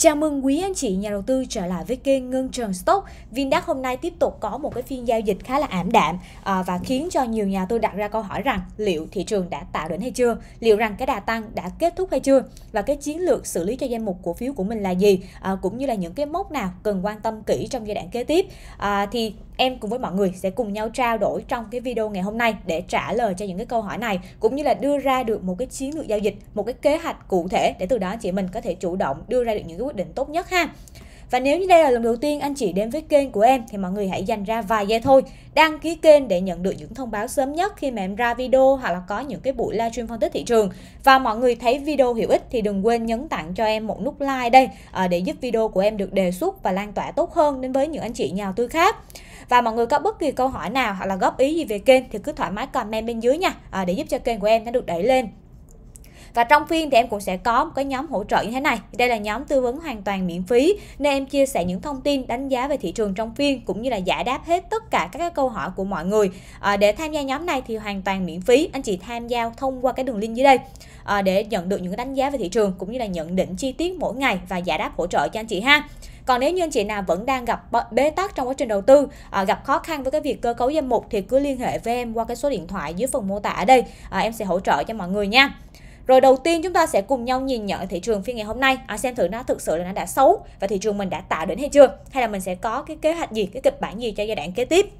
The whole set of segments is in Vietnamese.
Chào mừng quý anh chị nhà đầu tư trở lại với kênh Ngân Trần Stock. Vindax hôm nay tiếp tục có một cái phiên giao dịch khá là ảm đạm à, và khiến cho nhiều nhà tôi đặt ra câu hỏi rằng liệu thị trường đã tạo đỉnh hay chưa, liệu rằng cái đà tăng đã kết thúc hay chưa và cái chiến lược xử lý cho danh mục cổ phiếu của mình là gì à, cũng như là những cái mốc nào cần quan tâm kỹ trong giai đoạn kế tiếp. À, thì em cùng với mọi người sẽ cùng nhau trao đổi trong cái video ngày hôm nay để trả lời cho những cái câu hỏi này cũng như là đưa ra được một cái chiến lược giao dịch, một cái kế hoạch cụ thể để từ đó chị mình có thể chủ động đưa ra được những cái quyết định tốt nhất ha. Và nếu như đây là lần đầu tiên anh chị đến với kênh của em thì mọi người hãy dành ra vài giây thôi đăng ký kênh để nhận được những thông báo sớm nhất khi mà em ra video hoặc là có những cái buổi livestream phân tích thị trường. Và mọi người thấy video hữu ích thì đừng quên nhấn tặng cho em một nút like đây ờ, để giúp video của em được đề xuất và lan tỏa tốt hơn đến với những anh chị nhà đầu tư khác. Và mọi người có bất kỳ câu hỏi nào hoặc là góp ý gì về kênh thì cứ thoải mái comment bên dưới nha ờ, để giúp cho kênh của em nó được đẩy lên và trong phiên thì em cũng sẽ có một cái nhóm hỗ trợ như thế này đây là nhóm tư vấn hoàn toàn miễn phí nên em chia sẻ những thông tin đánh giá về thị trường trong phiên cũng như là giải đáp hết tất cả các cái câu hỏi của mọi người à, để tham gia nhóm này thì hoàn toàn miễn phí anh chị tham gia thông qua cái đường link dưới đây à, để nhận được những cái đánh giá về thị trường cũng như là nhận định chi tiết mỗi ngày và giải đáp hỗ trợ cho anh chị ha còn nếu như anh chị nào vẫn đang gặp bế tắc trong quá trình đầu tư, à, gặp khó khăn với cái việc cơ cấu danh mục thì cứ liên hệ với em qua cái số điện thoại dưới phần mô tả ở đây. À, em sẽ hỗ trợ cho mọi người nha. Rồi đầu tiên chúng ta sẽ cùng nhau nhìn nhận thị trường phiên ngày hôm nay, à, xem thử nó thực sự là nó đã xấu và thị trường mình đã tạo đỉnh hay chưa, hay là mình sẽ có cái kế hoạch gì, cái kịch bản gì cho giai đoạn kế tiếp.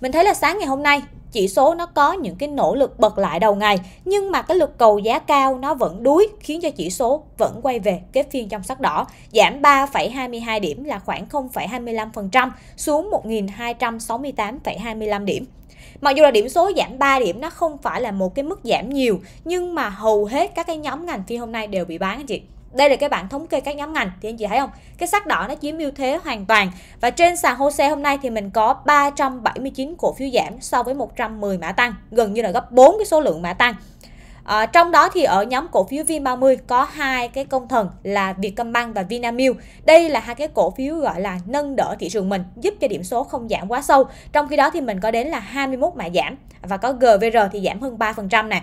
Mình thấy là sáng ngày hôm nay chỉ số nó có những cái nỗ lực bật lại đầu ngày nhưng mà cái lực cầu giá cao nó vẫn đuối khiến cho chỉ số vẫn quay về kết phiên trong sắc đỏ giảm 3,22 điểm là khoảng 0,25% xuống 1.268,25 điểm. Mặc dù là điểm số giảm 3 điểm nó không phải là một cái mức giảm nhiều nhưng mà hầu hết các cái nhóm ngành phiên hôm nay đều bị bán anh chị. Đây là cái bảng thống kê các nhóm ngành thì anh chị thấy không? Cái sắc đỏ nó chiếm ưu thế hoàn toàn. Và trên sàn HOSE hôm nay thì mình có 379 cổ phiếu giảm so với 110 mã tăng, gần như là gấp 4 cái số lượng mã tăng. À, trong đó thì ở nhóm cổ phiếu VN30 có hai cái công thần là Vietcombank và Vinamilk. Đây là hai cái cổ phiếu gọi là nâng đỡ thị trường mình, giúp cho điểm số không giảm quá sâu. Trong khi đó thì mình có đến là 21 mã giảm và có GVR thì giảm hơn 3% này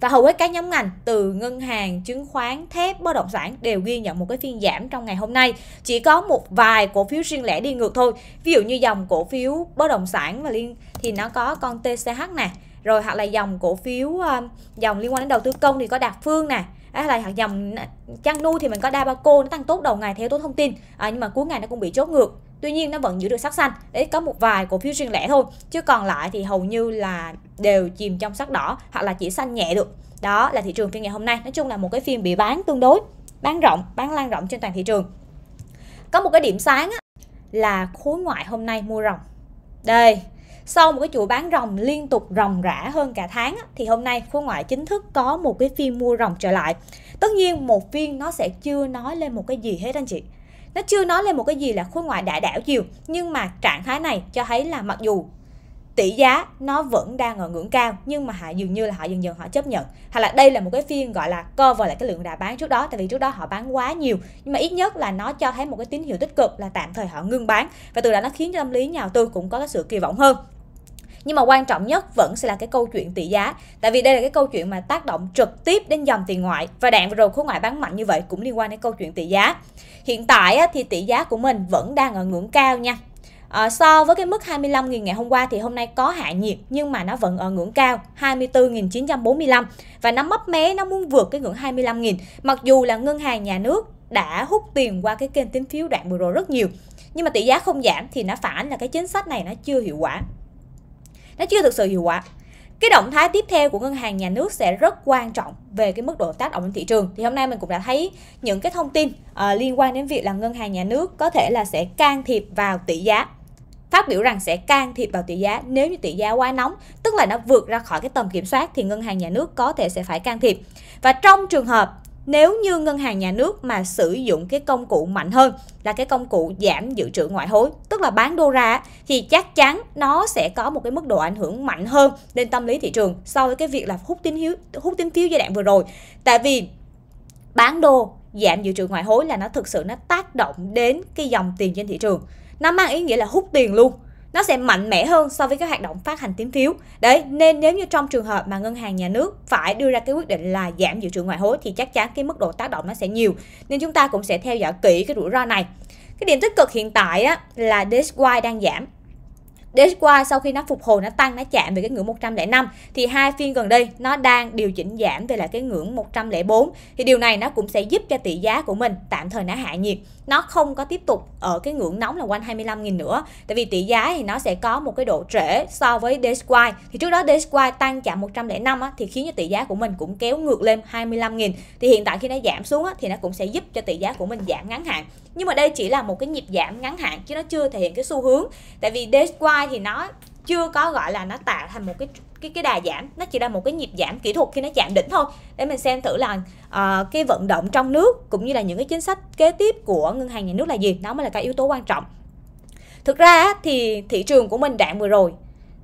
và hầu hết các nhóm ngành từ ngân hàng, chứng khoán, thép, bất động sản đều ghi nhận một cái phiên giảm trong ngày hôm nay. Chỉ có một vài cổ phiếu riêng lẻ đi ngược thôi. Ví dụ như dòng cổ phiếu bất động sản và liên thì nó có con TCH nè, rồi hoặc là dòng cổ phiếu ờ, dòng liên quan đến đầu tư công thì có đạt phương này hay là dòng chăn nuôi thì mình có đa ba cô nó tăng tốt đầu ngày theo tố thông tin à, nhưng mà cuối ngày nó cũng bị chốt ngược tuy nhiên nó vẫn giữ được sắc xanh đấy có một vài cổ phiếu riêng lẻ thôi chứ còn lại thì hầu như là đều chìm trong sắc đỏ hoặc là chỉ xanh nhẹ được đó là thị trường phiên ngày hôm nay nói chung là một cái phiên bị bán tương đối bán rộng bán lan rộng trên toàn thị trường có một cái điểm sáng á, là khối ngoại hôm nay mua rồng đây sau một cái chuỗi bán rồng liên tục ròng rã hơn cả tháng thì hôm nay khối ngoại chính thức có một cái phiên mua rồng trở lại tất nhiên một phiên nó sẽ chưa nói lên một cái gì hết anh chị nó chưa nói lên một cái gì là khối ngoại đã đảo chiều nhưng mà trạng thái này cho thấy là mặc dù tỷ giá nó vẫn đang ở ngưỡng cao nhưng mà họ dường như là họ dần dần họ chấp nhận hoặc là đây là một cái phiên gọi là co vào lại cái lượng đã bán trước đó tại vì trước đó họ bán quá nhiều nhưng mà ít nhất là nó cho thấy một cái tín hiệu tích cực là tạm thời họ ngưng bán và từ đó nó khiến cho tâm lý nhà đầu tư cũng có cái sự kỳ vọng hơn nhưng mà quan trọng nhất vẫn sẽ là cái câu chuyện tỷ giá tại vì đây là cái câu chuyện mà tác động trực tiếp đến dòng tiền ngoại và đạn vừa rồi khối ngoại bán mạnh như vậy cũng liên quan đến câu chuyện tỷ giá hiện tại thì tỷ giá của mình vẫn đang ở ngưỡng cao nha À, so với cái mức 25.000 ngày hôm qua thì hôm nay có hạ nhiệt nhưng mà nó vẫn ở ngưỡng cao 24.945 và nó mấp mé nó muốn vượt cái ngưỡng 25.000 mặc dù là ngân hàng nhà nước đã hút tiền qua cái kênh tín phiếu đoạn vừa rồi rất nhiều nhưng mà tỷ giá không giảm thì nó phản là cái chính sách này nó chưa hiệu quả nó chưa thực sự hiệu quả cái động thái tiếp theo của ngân hàng nhà nước sẽ rất quan trọng về cái mức độ tác động đến thị trường thì hôm nay mình cũng đã thấy những cái thông tin uh, liên quan đến việc là ngân hàng nhà nước có thể là sẽ can thiệp vào tỷ giá phát biểu rằng sẽ can thiệp vào tỷ giá nếu như tỷ giá quá nóng tức là nó vượt ra khỏi cái tầm kiểm soát thì ngân hàng nhà nước có thể sẽ phải can thiệp và trong trường hợp nếu như ngân hàng nhà nước mà sử dụng cái công cụ mạnh hơn là cái công cụ giảm dự trữ ngoại hối tức là bán đô ra thì chắc chắn nó sẽ có một cái mức độ ảnh hưởng mạnh hơn lên tâm lý thị trường so với cái việc là hút tín hiếu hút tín phiếu giai đoạn vừa rồi tại vì bán đô giảm dự trữ ngoại hối là nó thực sự nó tác động đến cái dòng tiền trên thị trường nó mang ý nghĩa là hút tiền luôn nó sẽ mạnh mẽ hơn so với các hoạt động phát hành tín phiếu đấy nên nếu như trong trường hợp mà ngân hàng nhà nước phải đưa ra cái quyết định là giảm dự trữ ngoại hối thì chắc chắn cái mức độ tác động nó sẽ nhiều nên chúng ta cũng sẽ theo dõi kỹ cái rủi ro này cái điểm tích cực hiện tại á, là DXY đang giảm DXY sau khi nó phục hồi nó tăng nó chạm về cái ngưỡng 105 thì hai phiên gần đây nó đang điều chỉnh giảm về lại cái ngưỡng 104 thì điều này nó cũng sẽ giúp cho tỷ giá của mình tạm thời nó hạ nhiệt nó không có tiếp tục ở cái ngưỡng nóng là quanh 25.000 nữa tại vì tỷ giá thì nó sẽ có một cái độ trễ so với DXY thì trước đó DXY tăng chạm 105 á, thì khiến cho tỷ giá của mình cũng kéo ngược lên 25.000 thì hiện tại khi nó giảm xuống á, thì nó cũng sẽ giúp cho tỷ giá của mình giảm ngắn hạn nhưng mà đây chỉ là một cái nhịp giảm ngắn hạn chứ nó chưa thể hiện cái xu hướng tại vì DXY AI thì nó chưa có gọi là nó tạo thành một cái cái cái đà giảm nó chỉ là một cái nhịp giảm kỹ thuật khi nó chạm đỉnh thôi để mình xem thử là uh, cái vận động trong nước cũng như là những cái chính sách kế tiếp của ngân hàng nhà nước là gì nó mới là cái yếu tố quan trọng thực ra thì thị trường của mình đoạn vừa rồi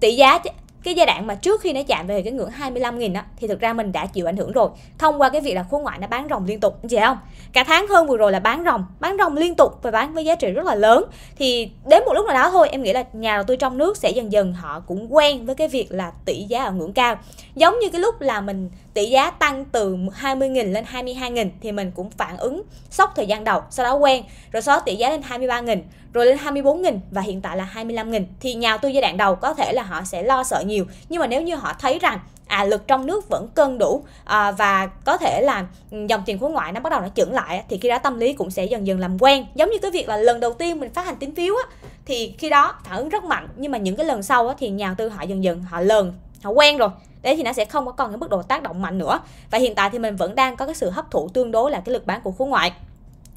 tỷ giá cái giai đoạn mà trước khi nó chạm về cái ngưỡng 25.000 á thì thực ra mình đã chịu ảnh hưởng rồi thông qua cái việc là khối ngoại nó bán rồng liên tục anh chị không cả tháng hơn vừa rồi là bán rồng bán rồng liên tục và bán với giá trị rất là lớn thì đến một lúc nào đó thôi em nghĩ là nhà đầu tư trong nước sẽ dần dần họ cũng quen với cái việc là tỷ giá ở ngưỡng cao giống như cái lúc là mình tỷ giá tăng từ 20.000 lên 22.000 thì mình cũng phản ứng sốc thời gian đầu, sau đó quen, rồi sau đó tỷ giá lên 23.000, rồi lên 24.000 và hiện tại là 25.000 thì nhà tư giai đoạn đầu có thể là họ sẽ lo sợ nhiều, nhưng mà nếu như họ thấy rằng à lực trong nước vẫn cân đủ à, và có thể là dòng tiền khối ngoại nó bắt đầu nó chững lại thì khi đó tâm lý cũng sẽ dần dần làm quen giống như cái việc là lần đầu tiên mình phát hành tín phiếu á thì khi đó phản ứng rất mạnh nhưng mà những cái lần sau á, thì nhà tư họ dần dần họ lờn họ quen rồi đấy thì nó sẽ không có còn cái mức độ tác động mạnh nữa và hiện tại thì mình vẫn đang có cái sự hấp thụ tương đối là cái lực bán của khối ngoại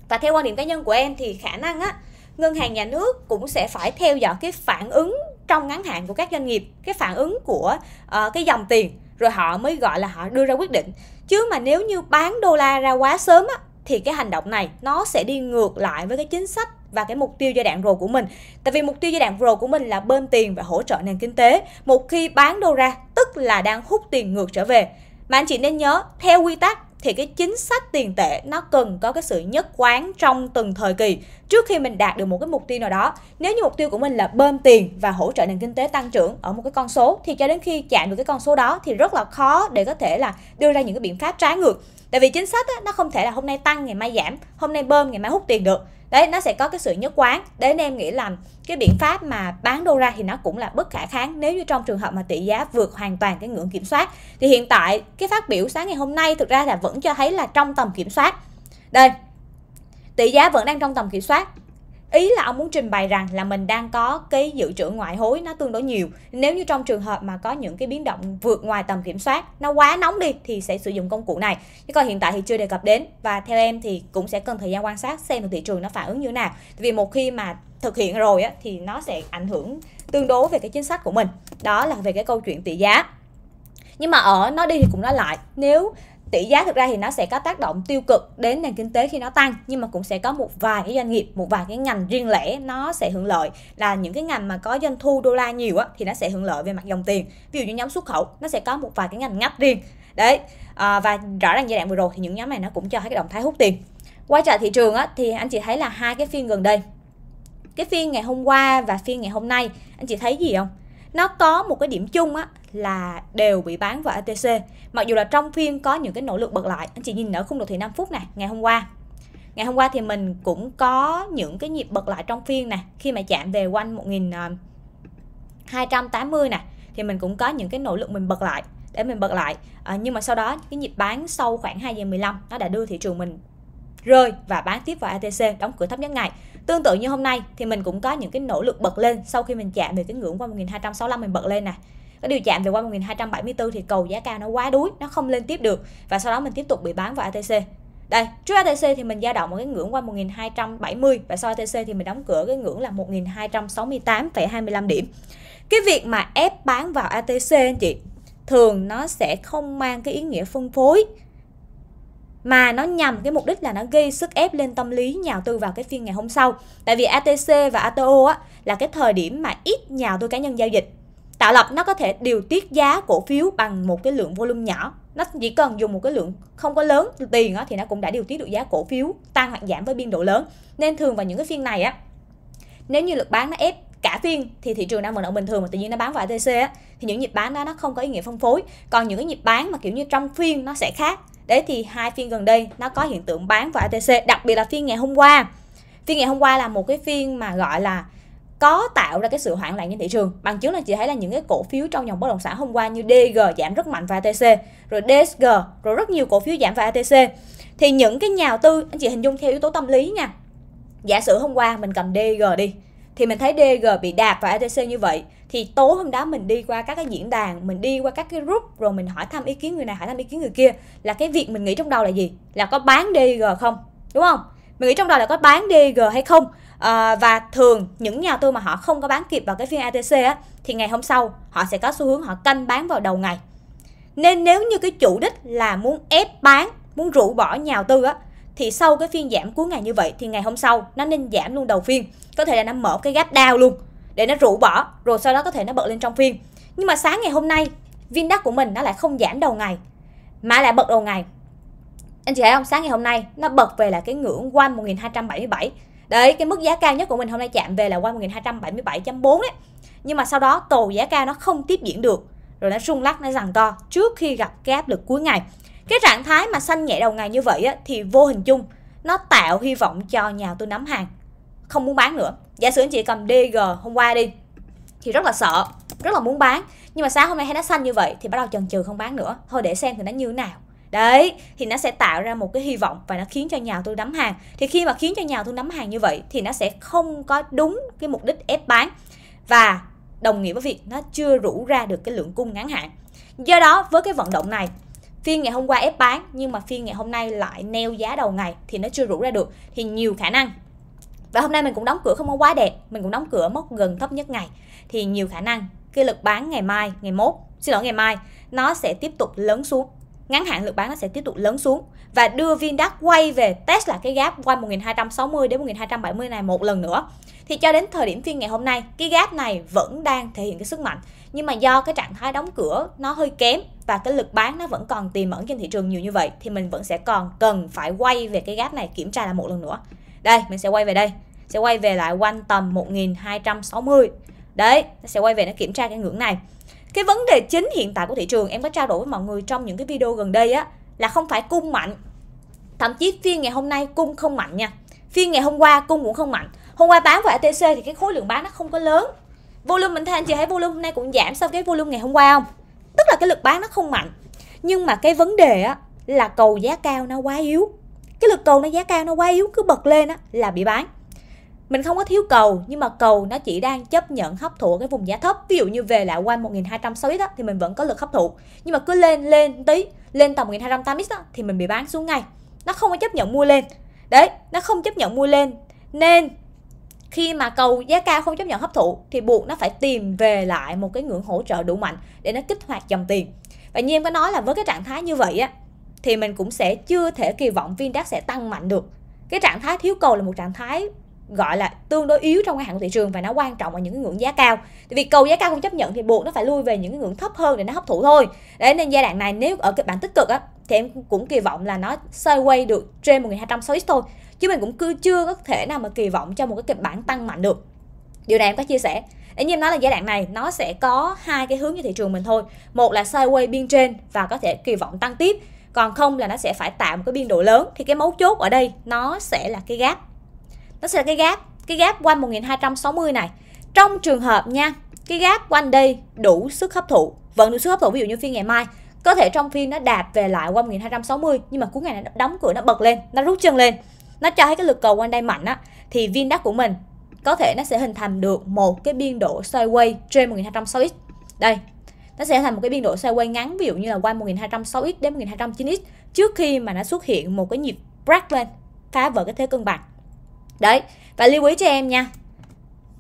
và theo quan điểm cá nhân của em thì khả năng á ngân hàng nhà nước cũng sẽ phải theo dõi cái phản ứng trong ngắn hạn của các doanh nghiệp cái phản ứng của uh, cái dòng tiền rồi họ mới gọi là họ đưa ra quyết định chứ mà nếu như bán đô la ra quá sớm á thì cái hành động này nó sẽ đi ngược lại với cái chính sách và cái mục tiêu giai đoạn rồi của mình. Tại vì mục tiêu giai đoạn rồi của mình là bơm tiền và hỗ trợ nền kinh tế. Một khi bán đô ra, tức là đang hút tiền ngược trở về. Mà anh chị nên nhớ, theo quy tắc thì cái chính sách tiền tệ nó cần có cái sự nhất quán trong từng thời kỳ trước khi mình đạt được một cái mục tiêu nào đó nếu như mục tiêu của mình là bơm tiền và hỗ trợ nền kinh tế tăng trưởng ở một cái con số thì cho đến khi chạm được cái con số đó thì rất là khó để có thể là đưa ra những cái biện pháp trái ngược tại vì chính sách á, nó không thể là hôm nay tăng ngày mai giảm hôm nay bơm ngày mai hút tiền được đấy nó sẽ có cái sự nhất quán đến em nghĩ là cái biện pháp mà bán đô ra thì nó cũng là bất khả kháng nếu như trong trường hợp mà tỷ giá vượt hoàn toàn cái ngưỡng kiểm soát thì hiện tại cái phát biểu sáng ngày hôm nay thực ra là vẫn cho thấy là trong tầm kiểm soát đây tỷ giá vẫn đang trong tầm kiểm soát ý là ông muốn trình bày rằng là mình đang có cái dự trữ ngoại hối nó tương đối nhiều nếu như trong trường hợp mà có những cái biến động vượt ngoài tầm kiểm soát nó quá nóng đi thì sẽ sử dụng công cụ này chứ còn hiện tại thì chưa đề cập đến và theo em thì cũng sẽ cần thời gian quan sát xem thị trường nó phản ứng như thế nào vì một khi mà thực hiện rồi á, thì nó sẽ ảnh hưởng tương đối về cái chính sách của mình đó là về cái câu chuyện tỷ giá nhưng mà ở nó đi thì cũng nói lại nếu tỷ giá thực ra thì nó sẽ có tác động tiêu cực đến nền kinh tế khi nó tăng nhưng mà cũng sẽ có một vài cái doanh nghiệp một vài cái ngành riêng lẻ nó sẽ hưởng lợi là những cái ngành mà có doanh thu đô la nhiều á thì nó sẽ hưởng lợi về mặt dòng tiền ví dụ như nhóm xuất khẩu nó sẽ có một vài cái ngành ngách riêng đấy à, và rõ ràng giai đoạn vừa rồi thì những nhóm này nó cũng cho thấy cái động thái hút tiền quay trở thị trường á thì anh chị thấy là hai cái phiên gần đây cái phiên ngày hôm qua và phiên ngày hôm nay anh chị thấy gì không nó có một cái điểm chung á là đều bị bán vào ATC mặc dù là trong phiên có những cái nỗ lực bật lại anh chị nhìn ở khung đồ thị 5 phút này ngày hôm qua ngày hôm qua thì mình cũng có những cái nhịp bật lại trong phiên nè khi mà chạm về quanh 1280 à, nè thì mình cũng có những cái nỗ lực mình bật lại để mình bật lại à, nhưng mà sau đó cái nhịp bán sau khoảng 2 giờ 15 nó đã đưa thị trường mình rơi và bán tiếp vào ATC đóng cửa thấp nhất ngày Tương tự như hôm nay thì mình cũng có những cái nỗ lực bật lên sau khi mình chạm về cái ngưỡng qua 1265 mình bật lên nè. có điều chạm về qua 1274 thì cầu giá cao nó quá đuối, nó không lên tiếp được và sau đó mình tiếp tục bị bán vào ATC. Đây, trước ATC thì mình dao động ở cái ngưỡng qua 1270 và sau ATC thì mình đóng cửa cái ngưỡng là 1268,25 điểm. Cái việc mà ép bán vào ATC anh chị thường nó sẽ không mang cái ý nghĩa phân phối mà nó nhằm cái mục đích là nó gây sức ép lên tâm lý nhà tư vào cái phiên ngày hôm sau. Tại vì ATC và ATO á, là cái thời điểm mà ít nhà tư cá nhân giao dịch. Tạo lập nó có thể điều tiết giá cổ phiếu bằng một cái lượng volume nhỏ. Nó chỉ cần dùng một cái lượng không có lớn tiền á, thì nó cũng đã điều tiết được giá cổ phiếu tăng hoặc giảm với biên độ lớn. Nên thường vào những cái phiên này á, nếu như lực bán nó ép cả phiên thì thị trường đang vận động bình thường mà tự nhiên nó bán vào ATC á, thì những nhịp bán đó nó không có ý nghĩa phân phối còn những cái nhịp bán mà kiểu như trong phiên nó sẽ khác đấy thì hai phiên gần đây nó có hiện tượng bán vào ATC đặc biệt là phiên ngày hôm qua phiên ngày hôm qua là một cái phiên mà gọi là có tạo ra cái sự hoảng loạn trên thị trường bằng chứng là chị thấy là những cái cổ phiếu trong dòng bất động sản hôm qua như DG giảm rất mạnh và ATC rồi DSG rồi rất nhiều cổ phiếu giảm và ATC thì những cái nhà đầu tư anh chị hình dung theo yếu tố tâm lý nha giả sử hôm qua mình cầm DG đi thì mình thấy DG bị đạp và ATC như vậy thì tối hôm đó mình đi qua các cái diễn đàn mình đi qua các cái group rồi mình hỏi thăm ý kiến người này hỏi thăm ý kiến người kia là cái việc mình nghĩ trong đầu là gì là có bán DG không đúng không mình nghĩ trong đầu là có bán DG hay không à, và thường những nhà tôi mà họ không có bán kịp vào cái phiên ATC á thì ngày hôm sau họ sẽ có xu hướng họ canh bán vào đầu ngày nên nếu như cái chủ đích là muốn ép bán muốn rũ bỏ nhà tư á thì sau cái phiên giảm cuối ngày như vậy thì ngày hôm sau nó nên giảm luôn đầu phiên có thể là nó mở cái gap down luôn để nó rũ bỏ rồi sau đó có thể nó bật lên trong phiên nhưng mà sáng ngày hôm nay viên đắt của mình nó lại không giảm đầu ngày mà lại bật đầu ngày anh chị thấy không sáng ngày hôm nay nó bật về là cái ngưỡng quanh 1277 đấy cái mức giá cao nhất của mình hôm nay chạm về là quanh 1277.4 đấy nhưng mà sau đó tàu giá cao nó không tiếp diễn được rồi nó rung lắc nó giằng to trước khi gặp cái áp lực cuối ngày cái trạng thái mà xanh nhẹ đầu ngày như vậy á, thì vô hình chung nó tạo hy vọng cho nhà tôi nắm hàng không muốn bán nữa giả sử anh chị cầm DG hôm qua đi thì rất là sợ rất là muốn bán nhưng mà sáng hôm nay thấy nó xanh như vậy thì bắt đầu chần chừ không bán nữa thôi để xem thì nó như thế nào đấy thì nó sẽ tạo ra một cái hy vọng và nó khiến cho nhà tôi nắm hàng thì khi mà khiến cho nhà tôi nắm hàng như vậy thì nó sẽ không có đúng cái mục đích ép bán và đồng nghĩa với việc nó chưa rủ ra được cái lượng cung ngắn hạn do đó với cái vận động này phiên ngày hôm qua ép bán nhưng mà phiên ngày hôm nay lại neo giá đầu ngày thì nó chưa rủ ra được thì nhiều khả năng và hôm nay mình cũng đóng cửa không có quá đẹp mình cũng đóng cửa mốc gần thấp nhất ngày thì nhiều khả năng cái lực bán ngày mai ngày mốt xin lỗi ngày mai nó sẽ tiếp tục lớn xuống ngắn hạn lực bán nó sẽ tiếp tục lớn xuống và đưa VinDAX quay về test lại cái gap quanh 1260 đến 1270 này một lần nữa. Thì cho đến thời điểm phiên ngày hôm nay, cái gap này vẫn đang thể hiện cái sức mạnh, nhưng mà do cái trạng thái đóng cửa nó hơi kém và cái lực bán nó vẫn còn tiềm ẩn trên thị trường nhiều như vậy thì mình vẫn sẽ còn cần phải quay về cái gap này kiểm tra lại một lần nữa đây mình sẽ quay về đây sẽ quay về lại quanh tầm 1260 đấy nó sẽ quay về nó kiểm tra cái ngưỡng này cái vấn đề chính hiện tại của thị trường em có trao đổi với mọi người trong những cái video gần đây á là không phải cung mạnh thậm chí phiên ngày hôm nay cung không mạnh nha phiên ngày hôm qua cung cũng không mạnh hôm qua bán vào atc thì cái khối lượng bán nó không có lớn volume mình thấy anh chị thấy volume hôm nay cũng giảm so với cái volume ngày hôm qua không tức là cái lực bán nó không mạnh nhưng mà cái vấn đề á là cầu giá cao nó quá yếu cái lực cầu nó giá cao nó quá yếu cứ bật lên á là bị bán mình không có thiếu cầu nhưng mà cầu nó chỉ đang chấp nhận hấp thụ cái vùng giá thấp ví dụ như về lại quanh 1260 đó thì mình vẫn có lực hấp thụ nhưng mà cứ lên lên tí lên tầm 1280 đó thì mình bị bán xuống ngay nó không có chấp nhận mua lên đấy nó không chấp nhận mua lên nên khi mà cầu giá cao không chấp nhận hấp thụ thì buộc nó phải tìm về lại một cái ngưỡng hỗ trợ đủ mạnh để nó kích hoạt dòng tiền và như em có nói là với cái trạng thái như vậy á thì mình cũng sẽ chưa thể kỳ vọng viên đắc sẽ tăng mạnh được cái trạng thái thiếu cầu là một trạng thái gọi là tương đối yếu trong cái của thị trường và nó quan trọng ở những cái ngưỡng giá cao. Thì vì cầu giá cao không chấp nhận thì buộc nó phải lui về những cái ngưỡng thấp hơn để nó hấp thụ thôi. Đấy nên giai đoạn này nếu ở kịch bản tích cực á thì em cũng kỳ vọng là nó xoay quay được trên 1 1260 thôi chứ mình cũng cứ chưa có thể nào mà kỳ vọng cho một cái kịch bản tăng mạnh được điều này em có chia sẻ Ý như em nói là giai đoạn này nó sẽ có hai cái hướng cho thị trường mình thôi một là sideways biên trên và có thể kỳ vọng tăng tiếp còn không là nó sẽ phải tạo một cái biên độ lớn thì cái mấu chốt ở đây nó sẽ là cái gap nó sẽ là cái gap cái gap quanh 1260 này trong trường hợp nha cái gap quanh đây đủ sức hấp thụ vẫn đủ sức hấp thụ ví dụ như phiên ngày mai có thể trong phiên nó đạp về lại qua 1260 nhưng mà cuối ngày nó đóng cửa nó bật lên nó rút chân lên nó cho thấy cái lực cầu quanh đây mạnh á thì viên đắt của mình có thể nó sẽ hình thành được một cái biên độ sideways trên 1206x đây nó sẽ thành một cái biên độ sideways ngắn ví dụ như là quanh 1206x đến 1209x trước khi mà nó xuất hiện một cái nhịp break lên phá vỡ cái thế cân bằng đấy và lưu ý cho em nha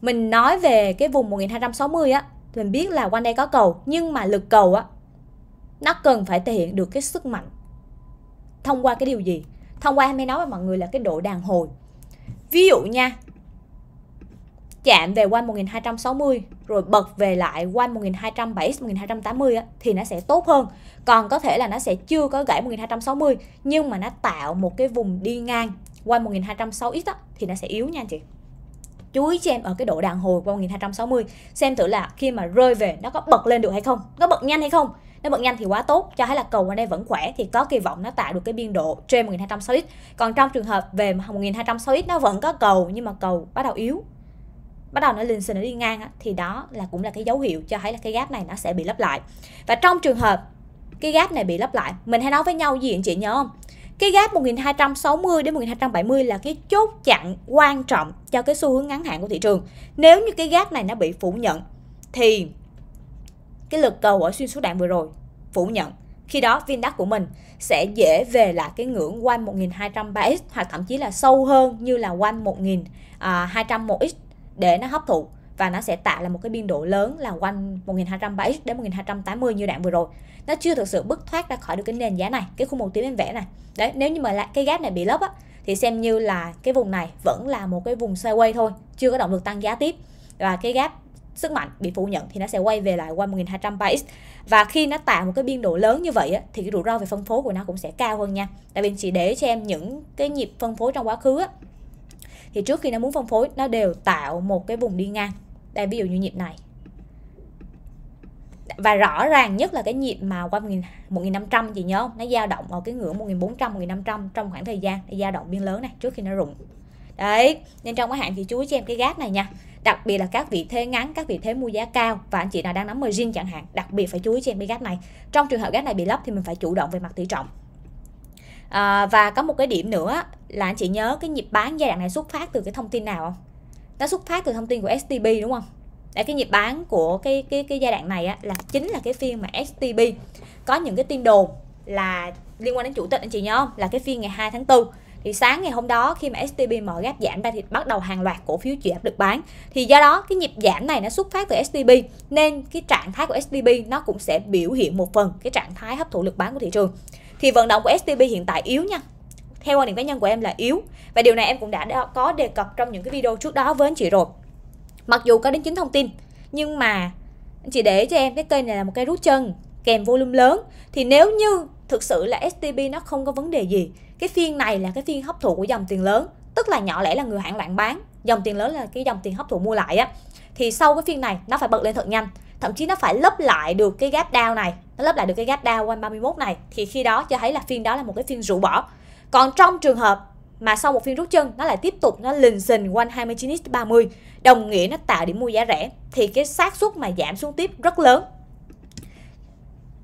mình nói về cái vùng 1260 á mình biết là quanh đây có cầu nhưng mà lực cầu á nó cần phải thể hiện được cái sức mạnh thông qua cái điều gì thông qua em hay nói với mọi người là cái độ đàn hồi ví dụ nha chạm về quanh 1260 rồi bật về lại quanh 1270 1280 á, thì nó sẽ tốt hơn còn có thể là nó sẽ chưa có gãy 1260 nhưng mà nó tạo một cái vùng đi ngang quanh 1260 x á, thì nó sẽ yếu nha anh chị chú ý cho em ở cái độ đàn hồi qua 1260 xem thử là khi mà rơi về nó có bật lên được hay không có bật nhanh hay không nếu bật nhanh thì quá tốt cho thấy là cầu ở đây vẫn khỏe thì có kỳ vọng nó tạo được cái biên độ trên 1260 x còn trong trường hợp về 1260 x nó vẫn có cầu nhưng mà cầu bắt đầu yếu bắt đầu nó lên xin nó đi ngang thì đó là cũng là cái dấu hiệu cho thấy là cái gap này nó sẽ bị lấp lại và trong trường hợp cái gap này bị lấp lại mình hay nói với nhau gì anh chị nhớ không cái gap 1260 đến 1270 là cái chốt chặn quan trọng cho cái xu hướng ngắn hạn của thị trường nếu như cái gap này nó bị phủ nhận thì cái lực cầu ở xuyên suốt đạn vừa rồi phủ nhận khi đó viên VNDAX của mình sẽ dễ về lại cái ngưỡng quanh 1203x hoặc thậm chí là sâu hơn như là quanh à, 1201x để nó hấp thụ và nó sẽ tạo là một cái biên độ lớn là quanh 1203x đến 1280 như đoạn vừa rồi nó chưa thực sự bứt thoát ra khỏi được cái nền giá này cái khu màu tím em vẽ này đấy nếu như mà là cái gap này bị lấp á thì xem như là cái vùng này vẫn là một cái vùng sideways thôi chưa có động lực tăng giá tiếp và cái gap sức mạnh bị phủ nhận thì nó sẽ quay về lại qua 1200 base và khi nó tạo một cái biên độ lớn như vậy á, thì cái rủi ro về phân phối của nó cũng sẽ cao hơn nha tại vì chỉ để cho em những cái nhịp phân phối trong quá khứ á, thì trước khi nó muốn phân phối nó đều tạo một cái vùng đi ngang đây ví dụ như nhịp này và rõ ràng nhất là cái nhịp mà qua 1500 chị nhớ không? Nó dao động ở cái ngưỡng 1400 1500 trong khoảng thời gian dao động biên lớn này trước khi nó rụng. Đấy, nên trong cái hạn thì chú ý cho em cái gác này nha đặc biệt là các vị thế ngắn các vị thế mua giá cao và anh chị nào đang nắm margin chẳng hạn đặc biệt phải chú ý trên cái gác này trong trường hợp gác này bị lấp thì mình phải chủ động về mặt tỷ trọng à, và có một cái điểm nữa là anh chị nhớ cái nhịp bán giai đoạn này xuất phát từ cái thông tin nào không nó xuất phát từ thông tin của STB đúng không Đấy, cái nhịp bán của cái cái cái giai đoạn này á, là chính là cái phiên mà STB có những cái tin đồn là liên quan đến chủ tịch anh chị nhớ không là cái phiên ngày 2 tháng 4 thì sáng ngày hôm đó khi mà STB mở gap giảm ra thì bắt đầu hàng loạt cổ phiếu chịu áp lực bán thì do đó cái nhịp giảm này nó xuất phát từ STB nên cái trạng thái của STB nó cũng sẽ biểu hiện một phần cái trạng thái hấp thụ lực bán của thị trường thì vận động của STB hiện tại yếu nha theo quan điểm cá nhân của em là yếu và điều này em cũng đã có đề cập trong những cái video trước đó với anh chị rồi mặc dù có đến chính thông tin nhưng mà anh chị để cho em cái kênh này là một cái rút chân kèm volume lớn thì nếu như thực sự là STB nó không có vấn đề gì cái phiên này là cái phiên hấp thụ của dòng tiền lớn tức là nhỏ lẻ là người hạn loạn bán dòng tiền lớn là cái dòng tiền hấp thụ mua lại á thì sau cái phiên này nó phải bật lên thật nhanh thậm chí nó phải lấp lại được cái gap down này nó lấp lại được cái gap down quanh 31 này thì khi đó cho thấy là phiên đó là một cái phiên rũ bỏ còn trong trường hợp mà sau một phiên rút chân nó lại tiếp tục nó lình xình quanh 29x30 đồng nghĩa nó tạo điểm mua giá rẻ thì cái xác suất mà giảm xuống tiếp rất lớn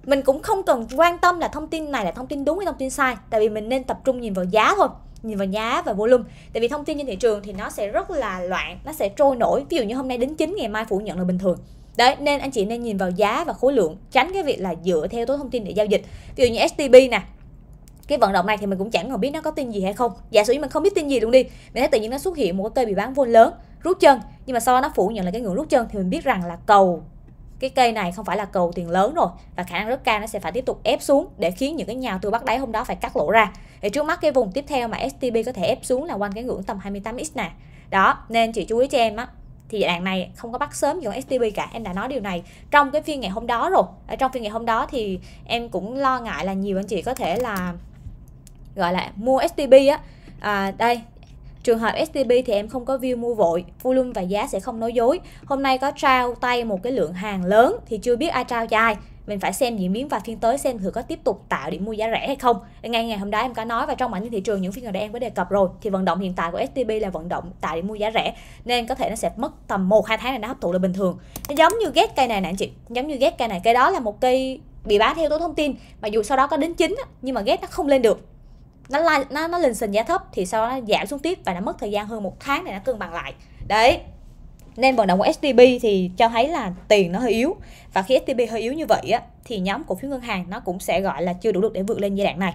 mình cũng không cần quan tâm là thông tin này là thông tin đúng hay thông tin sai tại vì mình nên tập trung nhìn vào giá thôi nhìn vào giá và volume tại vì thông tin trên thị trường thì nó sẽ rất là loạn nó sẽ trôi nổi ví dụ như hôm nay đến chín ngày mai phủ nhận là bình thường đấy nên anh chị nên nhìn vào giá và khối lượng tránh cái việc là dựa theo tối thông tin để giao dịch ví dụ như STB nè cái vận động này thì mình cũng chẳng còn biết nó có tin gì hay không giả sử như mình không biết tin gì luôn đi mình thấy tự nhiên nó xuất hiện một cái cây bị bán vô lớn rút chân nhưng mà sau đó nó phủ nhận là cái ngưỡng rút chân thì mình biết rằng là cầu cái cây này không phải là cầu tiền lớn rồi và khả năng rất cao nó sẽ phải tiếp tục ép xuống để khiến những cái nhào từ bắt đáy hôm đó phải cắt lỗ ra thì trước mắt cái vùng tiếp theo mà STB có thể ép xuống là quanh cái ngưỡng tầm 28x nè đó nên chị chú ý cho em á thì đoạn này không có bắt sớm dòng STB cả em đã nói điều này trong cái phiên ngày hôm đó rồi ở trong phiên ngày hôm đó thì em cũng lo ngại là nhiều anh chị có thể là gọi là mua STB á à, đây Trường hợp STB thì em không có view mua vội, volume và giá sẽ không nói dối. Hôm nay có trao tay một cái lượng hàng lớn thì chưa biết ai trao cho ai mình phải xem diễn biến và phiên tới xem thử có tiếp tục tạo điểm mua giá rẻ hay không ngay ngày hôm đó em có nói và trong bản tin thị trường những phiên gần đây em có đề cập rồi thì vận động hiện tại của STB là vận động tạo điểm mua giá rẻ nên có thể nó sẽ mất tầm 1 2 tháng này nó hấp thụ là bình thường nó giống như ghét cây này nè anh chị giống như ghét cây này cây đó là một cây bị bán theo tố thông tin mà dù sau đó có đến chính nhưng mà ghét nó không lên được nó like, nó nó lên sình giá thấp thì sau đó nó giảm xuống tiếp và nó mất thời gian hơn một tháng để nó cân bằng lại đấy nên vận động của STB thì cho thấy là tiền nó hơi yếu và khi STB hơi yếu như vậy á, thì nhóm cổ phiếu ngân hàng nó cũng sẽ gọi là chưa đủ lực để vượt lên giai đoạn này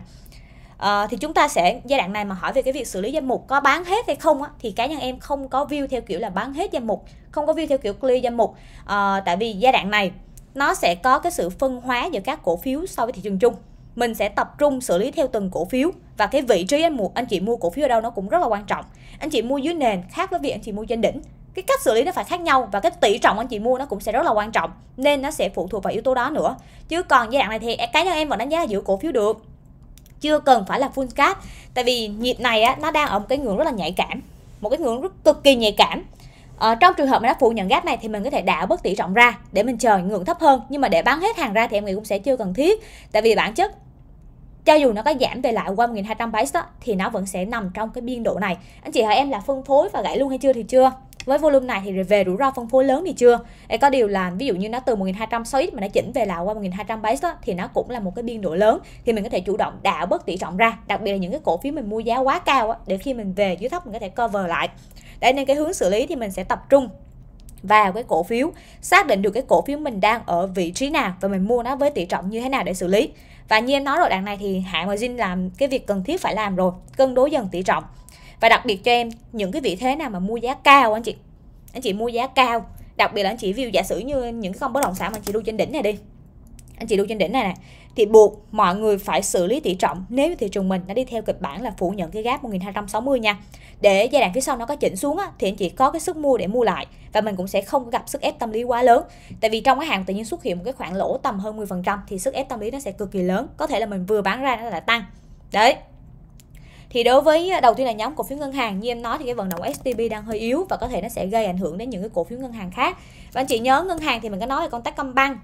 à, thì chúng ta sẽ giai đoạn này mà hỏi về cái việc xử lý danh mục có bán hết hay không á, thì cá nhân em không có view theo kiểu là bán hết danh mục không có view theo kiểu clear danh mục à, tại vì giai đoạn này nó sẽ có cái sự phân hóa giữa các cổ phiếu so với thị trường chung mình sẽ tập trung xử lý theo từng cổ phiếu và cái vị trí anh mua anh chị mua cổ phiếu ở đâu nó cũng rất là quan trọng anh chị mua dưới nền khác với việc anh chị mua trên đỉnh cái cách xử lý nó phải khác nhau và cái tỷ trọng anh chị mua nó cũng sẽ rất là quan trọng nên nó sẽ phụ thuộc vào yếu tố đó nữa chứ còn giai đoạn này thì e, cá nhân em vẫn đánh giá giữ cổ phiếu được chưa cần phải là full cap tại vì nhịp này á, nó đang ở một cái ngưỡng rất là nhạy cảm một cái ngưỡng rất cực kỳ nhạy cảm à, trong trường hợp mà nó phủ nhận gap này thì mình có thể đảo bất tỷ trọng ra để mình chờ ngưỡng thấp hơn nhưng mà để bán hết hàng ra thì em nghĩ cũng sẽ chưa cần thiết tại vì bản chất cho dù nó có giảm về lại qua 1200 base đó, thì nó vẫn sẽ nằm trong cái biên độ này anh chị hỏi em là phân phối và gãy luôn hay chưa thì chưa với volume này thì về rủi ro phân phối lớn thì chưa Để có điều là ví dụ như nó từ 1200 xoáy mà nó chỉnh về lại qua 1200 base đó, thì nó cũng là một cái biên độ lớn thì mình có thể chủ động đảo bớt tỷ trọng ra đặc biệt là những cái cổ phiếu mình mua giá quá cao á, để khi mình về dưới thấp mình có thể cover lại để nên cái hướng xử lý thì mình sẽ tập trung vào cái cổ phiếu xác định được cái cổ phiếu mình đang ở vị trí nào và mình mua nó với tỷ trọng như thế nào để xử lý và như em nói rồi đằng này thì hạ margin làm cái việc cần thiết phải làm rồi cân đối dần tỷ trọng và đặc biệt cho em những cái vị thế nào mà mua giá cao anh chị anh chị mua giá cao đặc biệt là anh chị view giả sử như những cái con bất động sản mà anh chị đu trên đỉnh này đi anh chị đu trên đỉnh này này thì buộc mọi người phải xử lý tỷ trọng nếu thị trường mình đã đi theo kịch bản là phủ nhận cái gap 1260 nha để giai đoạn phía sau nó có chỉnh xuống á, thì anh chị có cái sức mua để mua lại và mình cũng sẽ không gặp sức ép tâm lý quá lớn tại vì trong cái hàng tự nhiên xuất hiện một cái khoảng lỗ tầm hơn 10% thì sức ép tâm lý nó sẽ cực kỳ lớn có thể là mình vừa bán ra nó lại tăng đấy thì đối với à, đầu tiên là nhóm cổ phiếu ngân hàng như em nói thì cái vận động STB đang hơi yếu và có thể nó sẽ gây ảnh hưởng đến những cái cổ phiếu ngân hàng khác và anh chị nhớ ngân hàng thì mình có nói là con băng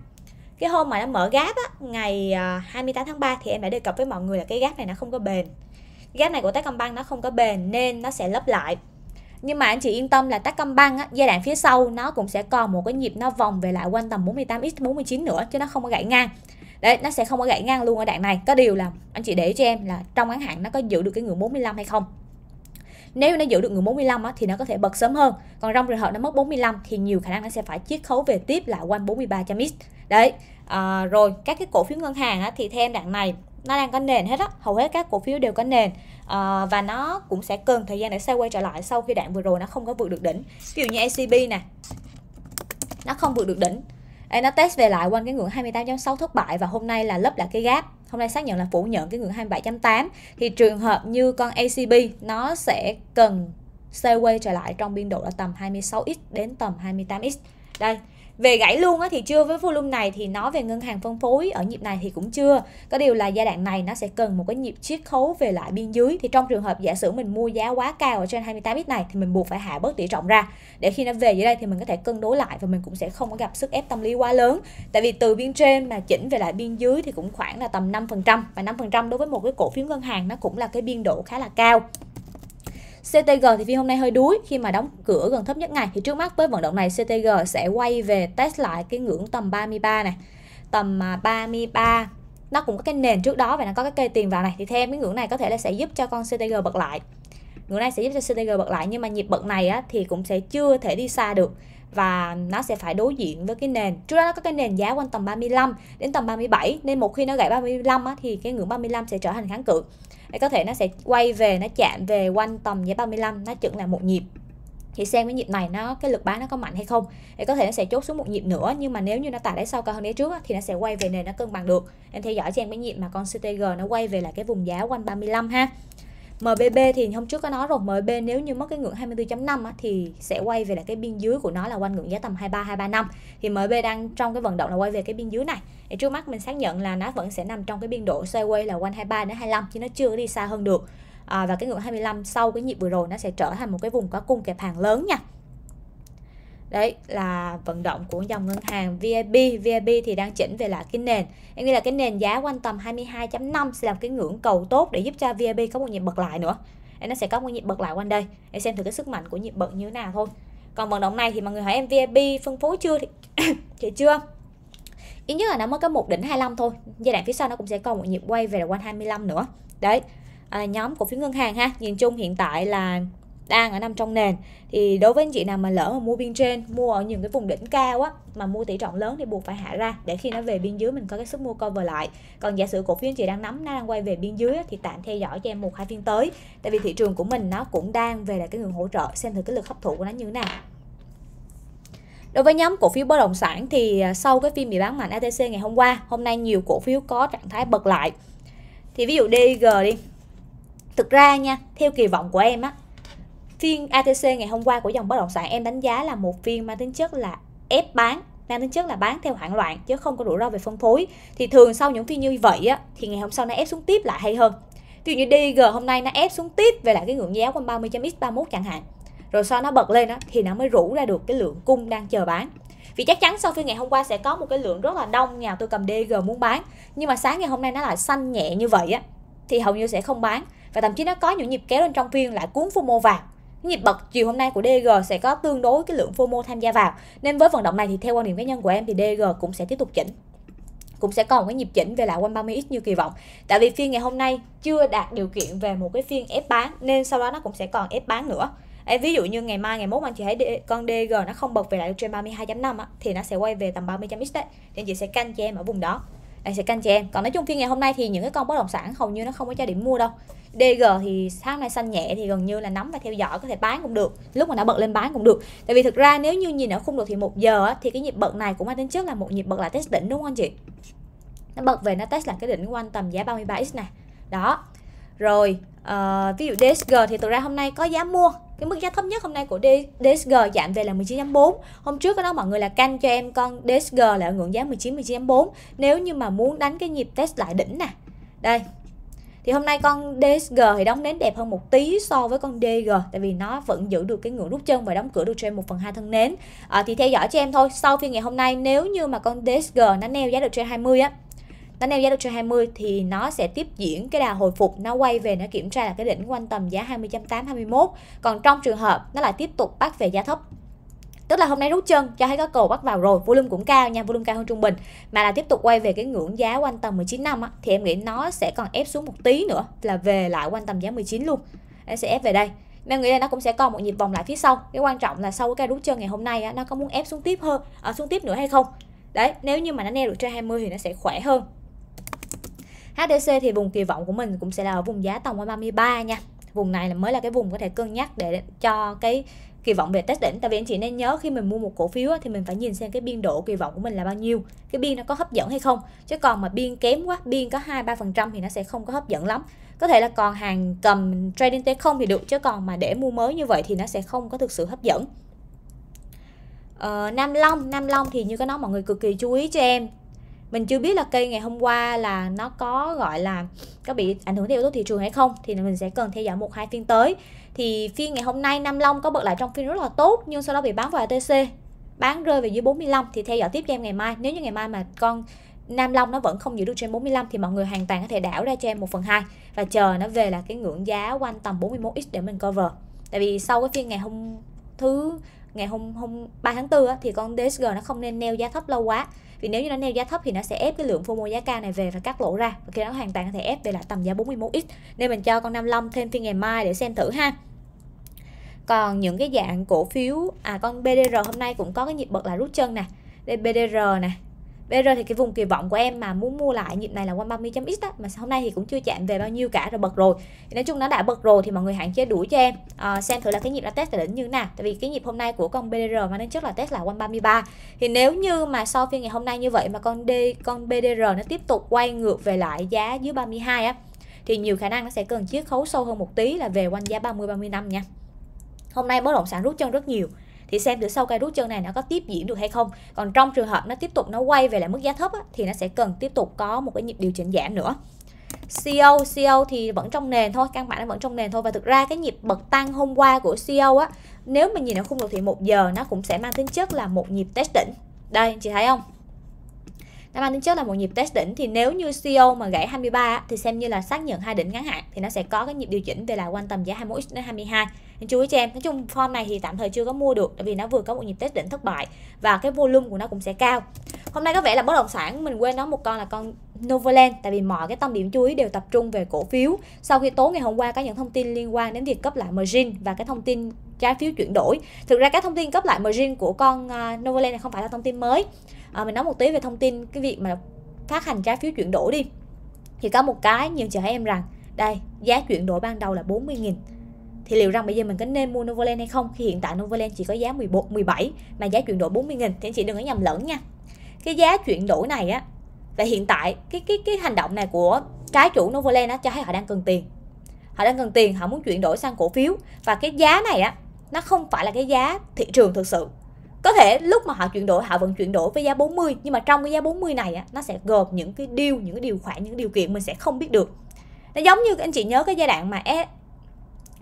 cái hôm mà nó mở gáp á ngày 28 à, tháng 3 thì em đã đề cập với mọi người là cái gáp này nó không có bền gáp này của Techcombank nó không có bền nên nó sẽ lấp lại nhưng mà anh chị yên tâm là Techcombank á, giai đoạn phía sau nó cũng sẽ còn một cái nhịp nó vòng về lại quanh tầm 48x 49 nữa chứ nó không có gãy ngang đấy nó sẽ không có gãy ngang luôn ở đoạn này có điều là anh chị để cho em là trong ngắn hạn nó có giữ được cái ngưỡng 45 hay không nếu nó giữ được ngưỡng 45 á, thì nó có thể bật sớm hơn còn trong trường hợp nó mất 45 thì nhiều khả năng nó sẽ phải chiết khấu về tiếp là quanh 43 trăm x đấy à, rồi các cái cổ phiếu ngân hàng á, thì thêm đoạn này nó đang có nền hết á hầu hết các cổ phiếu đều có nền à, và nó cũng sẽ cần thời gian để xoay quay trở lại sau khi đoạn vừa rồi nó không có vượt được đỉnh ví dụ như ACB nè nó không vượt được đỉnh Ê, nó test về lại quanh cái ngưỡng 28.6 thất bại và hôm nay là lấp lại cái gap hôm nay xác nhận là phủ nhận cái ngưỡng 27.8 thì trường hợp như con ACB nó sẽ cần stay trở lại trong biên độ là tầm 26x đến tầm 28x đây về gãy luôn á thì chưa với volume này thì nói về ngân hàng phân phối ở nhịp này thì cũng chưa có điều là giai đoạn này nó sẽ cần một cái nhịp chiết khấu về lại biên dưới thì trong trường hợp giả sử mình mua giá quá cao ở trên 28 bit này thì mình buộc phải hạ bớt tỷ trọng ra để khi nó về dưới đây thì mình có thể cân đối lại và mình cũng sẽ không có gặp sức ép tâm lý quá lớn tại vì từ biên trên mà chỉnh về lại biên dưới thì cũng khoảng là tầm 5% và 5% đối với một cái cổ phiếu ngân hàng nó cũng là cái biên độ khá là cao CTG thì phiên hôm nay hơi đuối khi mà đóng cửa gần thấp nhất ngày thì trước mắt với vận động này CTG sẽ quay về test lại cái ngưỡng tầm 33 này tầm 33 à, nó cũng có cái nền trước đó và nó có cái cây tiền vào này thì thêm cái ngưỡng này có thể là sẽ giúp cho con CTG bật lại ngưỡng này sẽ giúp cho CTG bật lại nhưng mà nhịp bật này á, thì cũng sẽ chưa thể đi xa được và nó sẽ phải đối diện với cái nền trước đó nó có cái nền giá quanh tầm 35 đến tầm 37 nên một khi nó gãy 35 á, thì cái ngưỡng 35 sẽ trở thành kháng cự để có thể nó sẽ quay về nó chạm về quanh tầm giá 35 nó chừng là một nhịp thì xem cái nhịp này nó cái lực bán nó có mạnh hay không để có thể nó sẽ chốt xuống một nhịp nữa nhưng mà nếu như nó tải đáy sau cao hơn đáy trước thì nó sẽ quay về nền nó cân bằng được em theo dõi xem cái nhịp mà con CTG nó quay về là cái vùng giá quanh 35 ha MBB thì hôm trước có nói rồi MBB nếu như mất cái ngưỡng 24.5 á, thì sẽ quay về là cái biên dưới của nó là quanh ngưỡng giá tầm 23 235 thì MBB đang trong cái vận động là quay về cái biên dưới này thì trước mắt mình xác nhận là nó vẫn sẽ nằm trong cái biên độ xoay quay là quanh 23 đến 25 chứ nó chưa đi xa hơn được à, và cái ngưỡng 25 sau cái nhịp vừa rồi nó sẽ trở thành một cái vùng có cung kẹp hàng lớn nha đấy là vận động của dòng ngân hàng VIP VIP thì đang chỉnh về lại cái nền em nghĩ là cái nền giá quanh tầm 22.5 sẽ làm cái ngưỡng cầu tốt để giúp cho VIP có một nhịp bật lại nữa em nó sẽ có một nhịp bật lại quanh đây để xem thử cái sức mạnh của nhịp bật như thế nào thôi còn vận động này thì mọi người hỏi em VIP phân phối chưa thì, thì chưa ít nhất là nó mới có một đỉnh 25 thôi giai đoạn phía sau nó cũng sẽ còn một nhịp quay về là quanh 25 nữa đấy à, nhóm cổ phiếu ngân hàng ha nhìn chung hiện tại là đang ở nằm trong nền thì đối với anh chị nào mà lỡ mà mua biên trên mua ở những cái vùng đỉnh cao á mà mua tỷ trọng lớn thì buộc phải hạ ra để khi nó về biên dưới mình có cái sức mua cover lại còn giả sử cổ phiếu anh chị đang nắm nó đang quay về biên dưới á, thì tạm theo dõi cho em một hai phiên tới tại vì thị trường của mình nó cũng đang về là cái ngưỡng hỗ trợ xem thử cái lực hấp thụ của nó như thế nào Đối với nhóm cổ phiếu bất động sản thì à, sau cái phiên bị bán mạnh ATC ngày hôm qua, hôm nay nhiều cổ phiếu có trạng thái bật lại. Thì ví dụ DG đi. Thực ra nha, theo kỳ vọng của em á, Phiên ATC ngày hôm qua của dòng bất động sản em đánh giá là một phiên mang tính chất là ép bán mang tính chất là bán theo hoảng loạn chứ không có rủi ro về phân phối thì thường sau những phiên như vậy á, thì ngày hôm sau nó ép xuống tiếp lại hay hơn ví dụ như DG hôm nay nó ép xuống tiếp về lại cái ngưỡng giá quanh 30.x31 chẳng hạn rồi sau nó bật lên á, thì nó mới rủ ra được cái lượng cung đang chờ bán vì chắc chắn sau phiên ngày hôm qua sẽ có một cái lượng rất là đông nhà tôi cầm DG muốn bán nhưng mà sáng ngày hôm nay nó lại xanh nhẹ như vậy á thì hầu như sẽ không bán và thậm chí nó có những nhịp kéo lên trong phiên lại cuốn FOMO vàng nhịp bật chiều hôm nay của DG sẽ có tương đối cái lượng FOMO tham gia vào. Nên với vận động này thì theo quan điểm cá nhân của em thì DG cũng sẽ tiếp tục chỉnh cũng sẽ còn cái nhịp chỉnh về lại quanh 30x như kỳ vọng. Tại vì phiên ngày hôm nay chưa đạt điều kiện về một cái phiên ép bán nên sau đó nó cũng sẽ còn ép bán nữa. Em ví dụ như ngày mai ngày mốt anh chị thấy con DG nó không bật về lại trên 32.5 á thì nó sẽ quay về tầm 30.x đấy. nên chị sẽ canh cho em ở vùng đó em sẽ canh chị em còn nói chung phiên ngày hôm nay thì những cái con bất động sản hầu như nó không có cho điểm mua đâu DG thì sáng nay xanh nhẹ thì gần như là nắm và theo dõi có thể bán cũng được lúc mà đã bật lên bán cũng được tại vì thực ra nếu như nhìn ở khung đồ thị một giờ thì cái nhịp bật này cũng mang tính trước là một nhịp bật lại test đỉnh đúng không anh chị nó bật về nó test lại cái đỉnh quanh tầm giá 33x này. đó rồi uh, ví dụ DSG thì thực ra hôm nay có giá mua cái mức giá thấp nhất hôm nay của DSG giảm về là 19.4 hôm trước có đó mọi người là canh cho em con DSG là ở ngưỡng giá 19 19.4 nếu như mà muốn đánh cái nhịp test lại đỉnh nè đây thì hôm nay con DSG thì đóng nến đẹp hơn một tí so với con DG tại vì nó vẫn giữ được cái ngưỡng rút chân và đóng cửa được cho em 1 phần 2 thân nến à, thì theo dõi cho em thôi sau phiên ngày hôm nay nếu như mà con DSG nó neo giá được trên 20 á nó neo giá được trên 20 thì nó sẽ tiếp diễn cái đà hồi phục nó quay về nó kiểm tra là cái đỉnh quanh tầm giá 20.8 21 còn trong trường hợp nó lại tiếp tục bắt về giá thấp tức là hôm nay rút chân cho thấy có cầu bắt vào rồi volume cũng cao nha volume cao hơn trung bình mà là tiếp tục quay về cái ngưỡng giá quanh tầm 19 năm á, thì em nghĩ nó sẽ còn ép xuống một tí nữa là về lại quanh tầm giá 19 luôn em sẽ ép về đây mà em nghĩ là nó cũng sẽ còn một nhịp vòng lại phía sau cái quan trọng là sau cái rút chân ngày hôm nay á, nó có muốn ép xuống tiếp hơn à, xuống tiếp nữa hay không đấy nếu như mà nó neo được trên 20 thì nó sẽ khỏe hơn HDC thì vùng kỳ vọng của mình cũng sẽ là ở vùng giá tầm ở 33 nha vùng này là mới là cái vùng có thể cân nhắc để cho cái kỳ vọng về test đỉnh tại vì anh chị nên nhớ khi mình mua một cổ phiếu thì mình phải nhìn xem cái biên độ kỳ vọng của mình là bao nhiêu cái biên nó có hấp dẫn hay không chứ còn mà biên kém quá biên có hai ba phần trăm thì nó sẽ không có hấp dẫn lắm có thể là còn hàng cầm trading t không thì được chứ còn mà để mua mới như vậy thì nó sẽ không có thực sự hấp dẫn Ờ, Nam Long, Nam Long thì như có nói mọi người cực kỳ chú ý cho em mình chưa biết là cây ngày hôm qua là nó có gọi là có bị ảnh hưởng theo yếu tố thị trường hay không thì mình sẽ cần theo dõi một hai phiên tới thì phiên ngày hôm nay Nam Long có bật lại trong phiên rất là tốt nhưng sau đó bị bán vào ATC bán rơi về dưới 45 thì theo dõi tiếp cho em ngày mai nếu như ngày mai mà con Nam Long nó vẫn không giữ được trên 45 thì mọi người hoàn toàn có thể đảo ra cho em một phần hai và chờ nó về là cái ngưỡng giá quanh tầm 41x để mình cover tại vì sau cái phiên ngày hôm thứ ngày hôm hôm 3 tháng 4 á, thì con DSG nó không nên neo giá thấp lâu quá vì nếu như nó neo giá thấp thì nó sẽ ép cái lượng FOMO giá cao này về và cắt lỗ ra và khi đó hoàn toàn có thể ép về lại tầm giá 41x nên mình cho con 55 thêm phiên ngày mai để xem thử ha còn những cái dạng cổ phiếu à con BDR hôm nay cũng có cái nhịp bật là rút chân nè đây BDR nè bây giờ thì cái vùng kỳ vọng của em mà muốn mua lại nhịp này là quanh 30.x á mà hôm nay thì cũng chưa chạm về bao nhiêu cả rồi bật rồi thì nói chung nó đã bật rồi thì mọi người hạn chế đuổi cho em à, xem thử là cái nhịp nó test đỉnh như thế nào tại vì cái nhịp hôm nay của con BDR mà nên trước là test là quanh 33 thì nếu như mà sau phiên ngày hôm nay như vậy mà con D con BDR nó tiếp tục quay ngược về lại giá dưới 32 á thì nhiều khả năng nó sẽ cần chiết khấu sâu hơn một tí là về quanh giá 30 35 nha hôm nay bất động sản rút chân rất nhiều thì xem thử sau cây rút chân này nó có tiếp diễn được hay không còn trong trường hợp nó tiếp tục nó quay về lại mức giá thấp á, thì nó sẽ cần tiếp tục có một cái nhịp điều chỉnh giảm nữa CO, CO thì vẫn trong nền thôi, căn bản nó vẫn trong nền thôi và thực ra cái nhịp bật tăng hôm qua của CO á, nếu mình nhìn ở khung đồ thị một giờ nó cũng sẽ mang tính chất là một nhịp test đỉnh. Đây chị thấy không? đã mang tính chất là một nhịp test đỉnh thì nếu như CEO mà gãy 23 thì xem như là xác nhận hai đỉnh ngắn hạn thì nó sẽ có cái nhịp điều chỉnh về là quanh tầm giá 21 đến 22 nên chú ý cho em nói chung form này thì tạm thời chưa có mua được tại vì nó vừa có một nhịp test đỉnh thất bại và cái volume của nó cũng sẽ cao hôm nay có vẻ là bất động sản mình quên nó một con là con Novoland tại vì mọi cái tâm điểm chú ý đều tập trung về cổ phiếu sau khi tối ngày hôm qua có những thông tin liên quan đến việc cấp lại margin và cái thông tin trái phiếu chuyển đổi thực ra các thông tin cấp lại margin của con à, Novoland này không phải là thông tin mới à, mình nói một tí về thông tin cái việc mà phát hành trái phiếu chuyển đổi đi thì có một cái nhiều chị hỏi em rằng đây giá chuyển đổi ban đầu là 40.000 thì liệu rằng bây giờ mình có nên mua Novoland hay không khi hiện tại Novoland chỉ có giá 14, 17 mà giá chuyển đổi 40.000 thì anh chị đừng có nhầm lẫn nha cái giá chuyển đổi này á và hiện tại cái cái cái hành động này của trái chủ Novoland á cho thấy họ đang cần tiền họ đang cần tiền họ muốn chuyển đổi sang cổ phiếu và cái giá này á nó không phải là cái giá thị trường thực sự có thể lúc mà họ chuyển đổi họ vẫn chuyển đổi với giá 40 nhưng mà trong cái giá 40 này á, nó sẽ gồm những cái điều những cái điều khoản những điều kiện mình sẽ không biết được nó giống như anh chị nhớ cái giai đoạn mà S,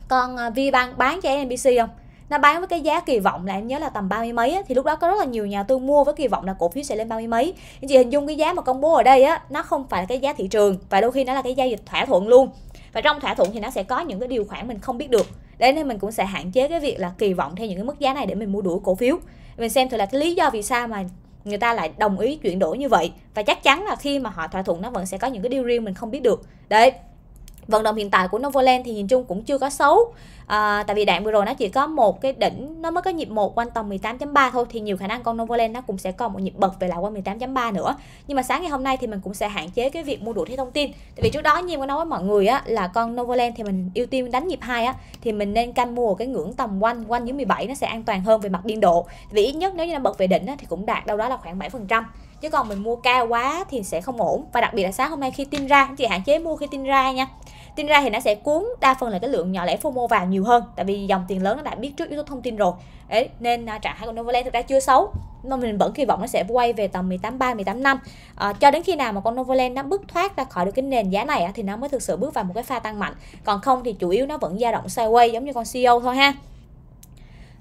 con à, Vbank bán cho NBC không nó bán với cái giá kỳ vọng là em nhớ là tầm ba mươi mấy á, thì lúc đó có rất là nhiều nhà tư mua với kỳ vọng là cổ phiếu sẽ lên ba mươi mấy anh chị hình dung cái giá mà công bố ở đây á nó không phải là cái giá thị trường và đôi khi nó là cái giao dịch thỏa thuận luôn và trong thỏa thuận thì nó sẽ có những cái điều khoản mình không biết được đấy nên mình cũng sẽ hạn chế cái việc là kỳ vọng theo những cái mức giá này để mình mua đuổi cổ phiếu mình xem thử là cái lý do vì sao mà người ta lại đồng ý chuyển đổi như vậy và chắc chắn là khi mà họ thỏa thuận nó vẫn sẽ có những cái điều riêng mình không biết được đấy vận động hiện tại của Novoland thì nhìn chung cũng chưa có xấu à, tại vì đạn vừa rồi nó chỉ có một cái đỉnh nó mới có nhịp một quanh tầm 18.3 thôi thì nhiều khả năng con Novoland nó cũng sẽ còn một nhịp bật về lại quanh 18.3 nữa nhưng mà sáng ngày hôm nay thì mình cũng sẽ hạn chế cái việc mua đuổi theo thông tin tại vì trước đó như có nói với mọi người á là con Novoland thì mình ưu tiên đánh nhịp hai á thì mình nên canh mua cái ngưỡng tầm quanh quanh dưới 17 nó sẽ an toàn hơn về mặt biên độ vì ít nhất nếu như nó bật về đỉnh á, thì cũng đạt đâu đó là khoảng 7% chứ còn mình mua cao quá thì sẽ không ổn và đặc biệt là sáng hôm nay khi tin ra chị hạn chế mua khi tin ra nha tin ra thì nó sẽ cuốn đa phần là cái lượng nhỏ lẻ FOMO vào nhiều hơn tại vì dòng tiền lớn nó đã biết trước yếu tố thông tin rồi Đấy, nên à, trạng thái của Novaland thực ra chưa xấu mà mình vẫn kỳ vọng nó sẽ quay về tầm 18 3 18 năm à, cho đến khi nào mà con Novaland nó bước thoát ra khỏi được cái nền giá này thì nó mới thực sự bước vào một cái pha tăng mạnh còn không thì chủ yếu nó vẫn dao động sideways giống như con CEO thôi ha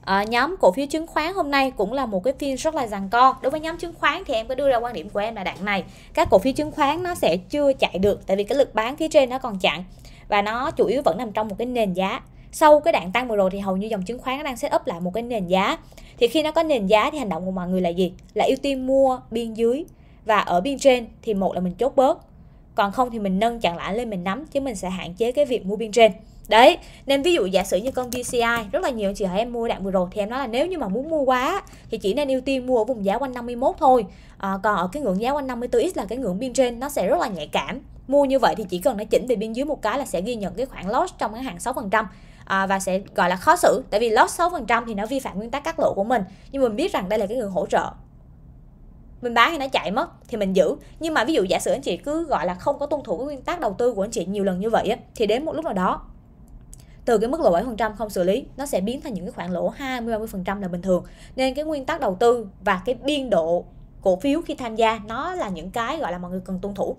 À, nhóm cổ phiếu chứng khoán hôm nay cũng là một cái phiên rất là giằng co đối với nhóm chứng khoán thì em có đưa ra quan điểm của em là đạn này các cổ phiếu chứng khoán nó sẽ chưa chạy được tại vì cái lực bán phía trên nó còn chặn và nó chủ yếu vẫn nằm trong một cái nền giá sau cái đạn tăng vừa rồi thì hầu như dòng chứng khoán nó đang set up lại một cái nền giá thì khi nó có nền giá thì hành động của mọi người là gì là ưu tiên mua biên dưới và ở biên trên thì một là mình chốt bớt còn không thì mình nâng chặn lại lên mình nắm chứ mình sẽ hạn chế cái việc mua biên trên đấy nên ví dụ giả sử như con VCI rất là nhiều chị hỏi em mua đạn vừa rồi thì em nói là nếu như mà muốn mua quá thì chỉ nên ưu tiên mua ở vùng giá quanh 51 thôi à, còn ở cái ngưỡng giá quanh 54x là cái ngưỡng biên trên nó sẽ rất là nhạy cảm mua như vậy thì chỉ cần nó chỉnh về biên dưới một cái là sẽ ghi nhận cái khoản loss trong cái hàng 6% à, và sẽ gọi là khó xử tại vì loss 6% thì nó vi phạm nguyên tắc cắt lỗ của mình nhưng mình biết rằng đây là cái người hỗ trợ mình bán thì nó chạy mất thì mình giữ nhưng mà ví dụ giả sử anh chị cứ gọi là không có tuân thủ cái nguyên tắc đầu tư của anh chị nhiều lần như vậy thì đến một lúc nào đó từ cái mức lỗ 7% không xử lý nó sẽ biến thành những cái khoản lỗ 20 30% là bình thường. Nên cái nguyên tắc đầu tư và cái biên độ cổ phiếu khi tham gia nó là những cái gọi là mọi người cần tuân thủ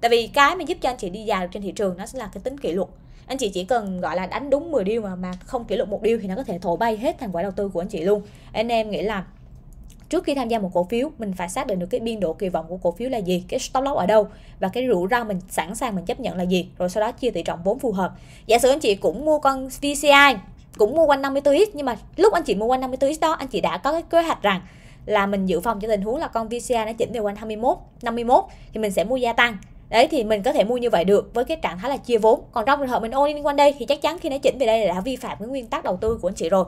tại vì cái mà giúp cho anh chị đi dài được trên thị trường nó sẽ là cái tính kỷ luật anh chị chỉ cần gọi là đánh đúng 10 điều mà mà không kỷ luật một điều thì nó có thể thổi bay hết thành quả đầu tư của anh chị luôn anh em nghĩ là trước khi tham gia một cổ phiếu mình phải xác định được cái biên độ kỳ vọng của cổ phiếu là gì cái stop loss ở đâu và cái rủi ro mình sẵn sàng mình chấp nhận là gì rồi sau đó chia tỷ trọng vốn phù hợp giả sử anh chị cũng mua con VCI cũng mua quanh 54x nhưng mà lúc anh chị mua quanh 54x đó anh chị đã có cái kế hoạch rằng là mình dự phòng cho tình huống là con VCI nó chỉnh về quanh 21 51 thì mình sẽ mua gia tăng đấy thì mình có thể mua như vậy được với cái trạng thái là chia vốn còn trong trường hợp mình ôn liên quan đây thì chắc chắn khi nó chỉnh về đây là đã vi phạm cái nguyên tắc đầu tư của anh chị rồi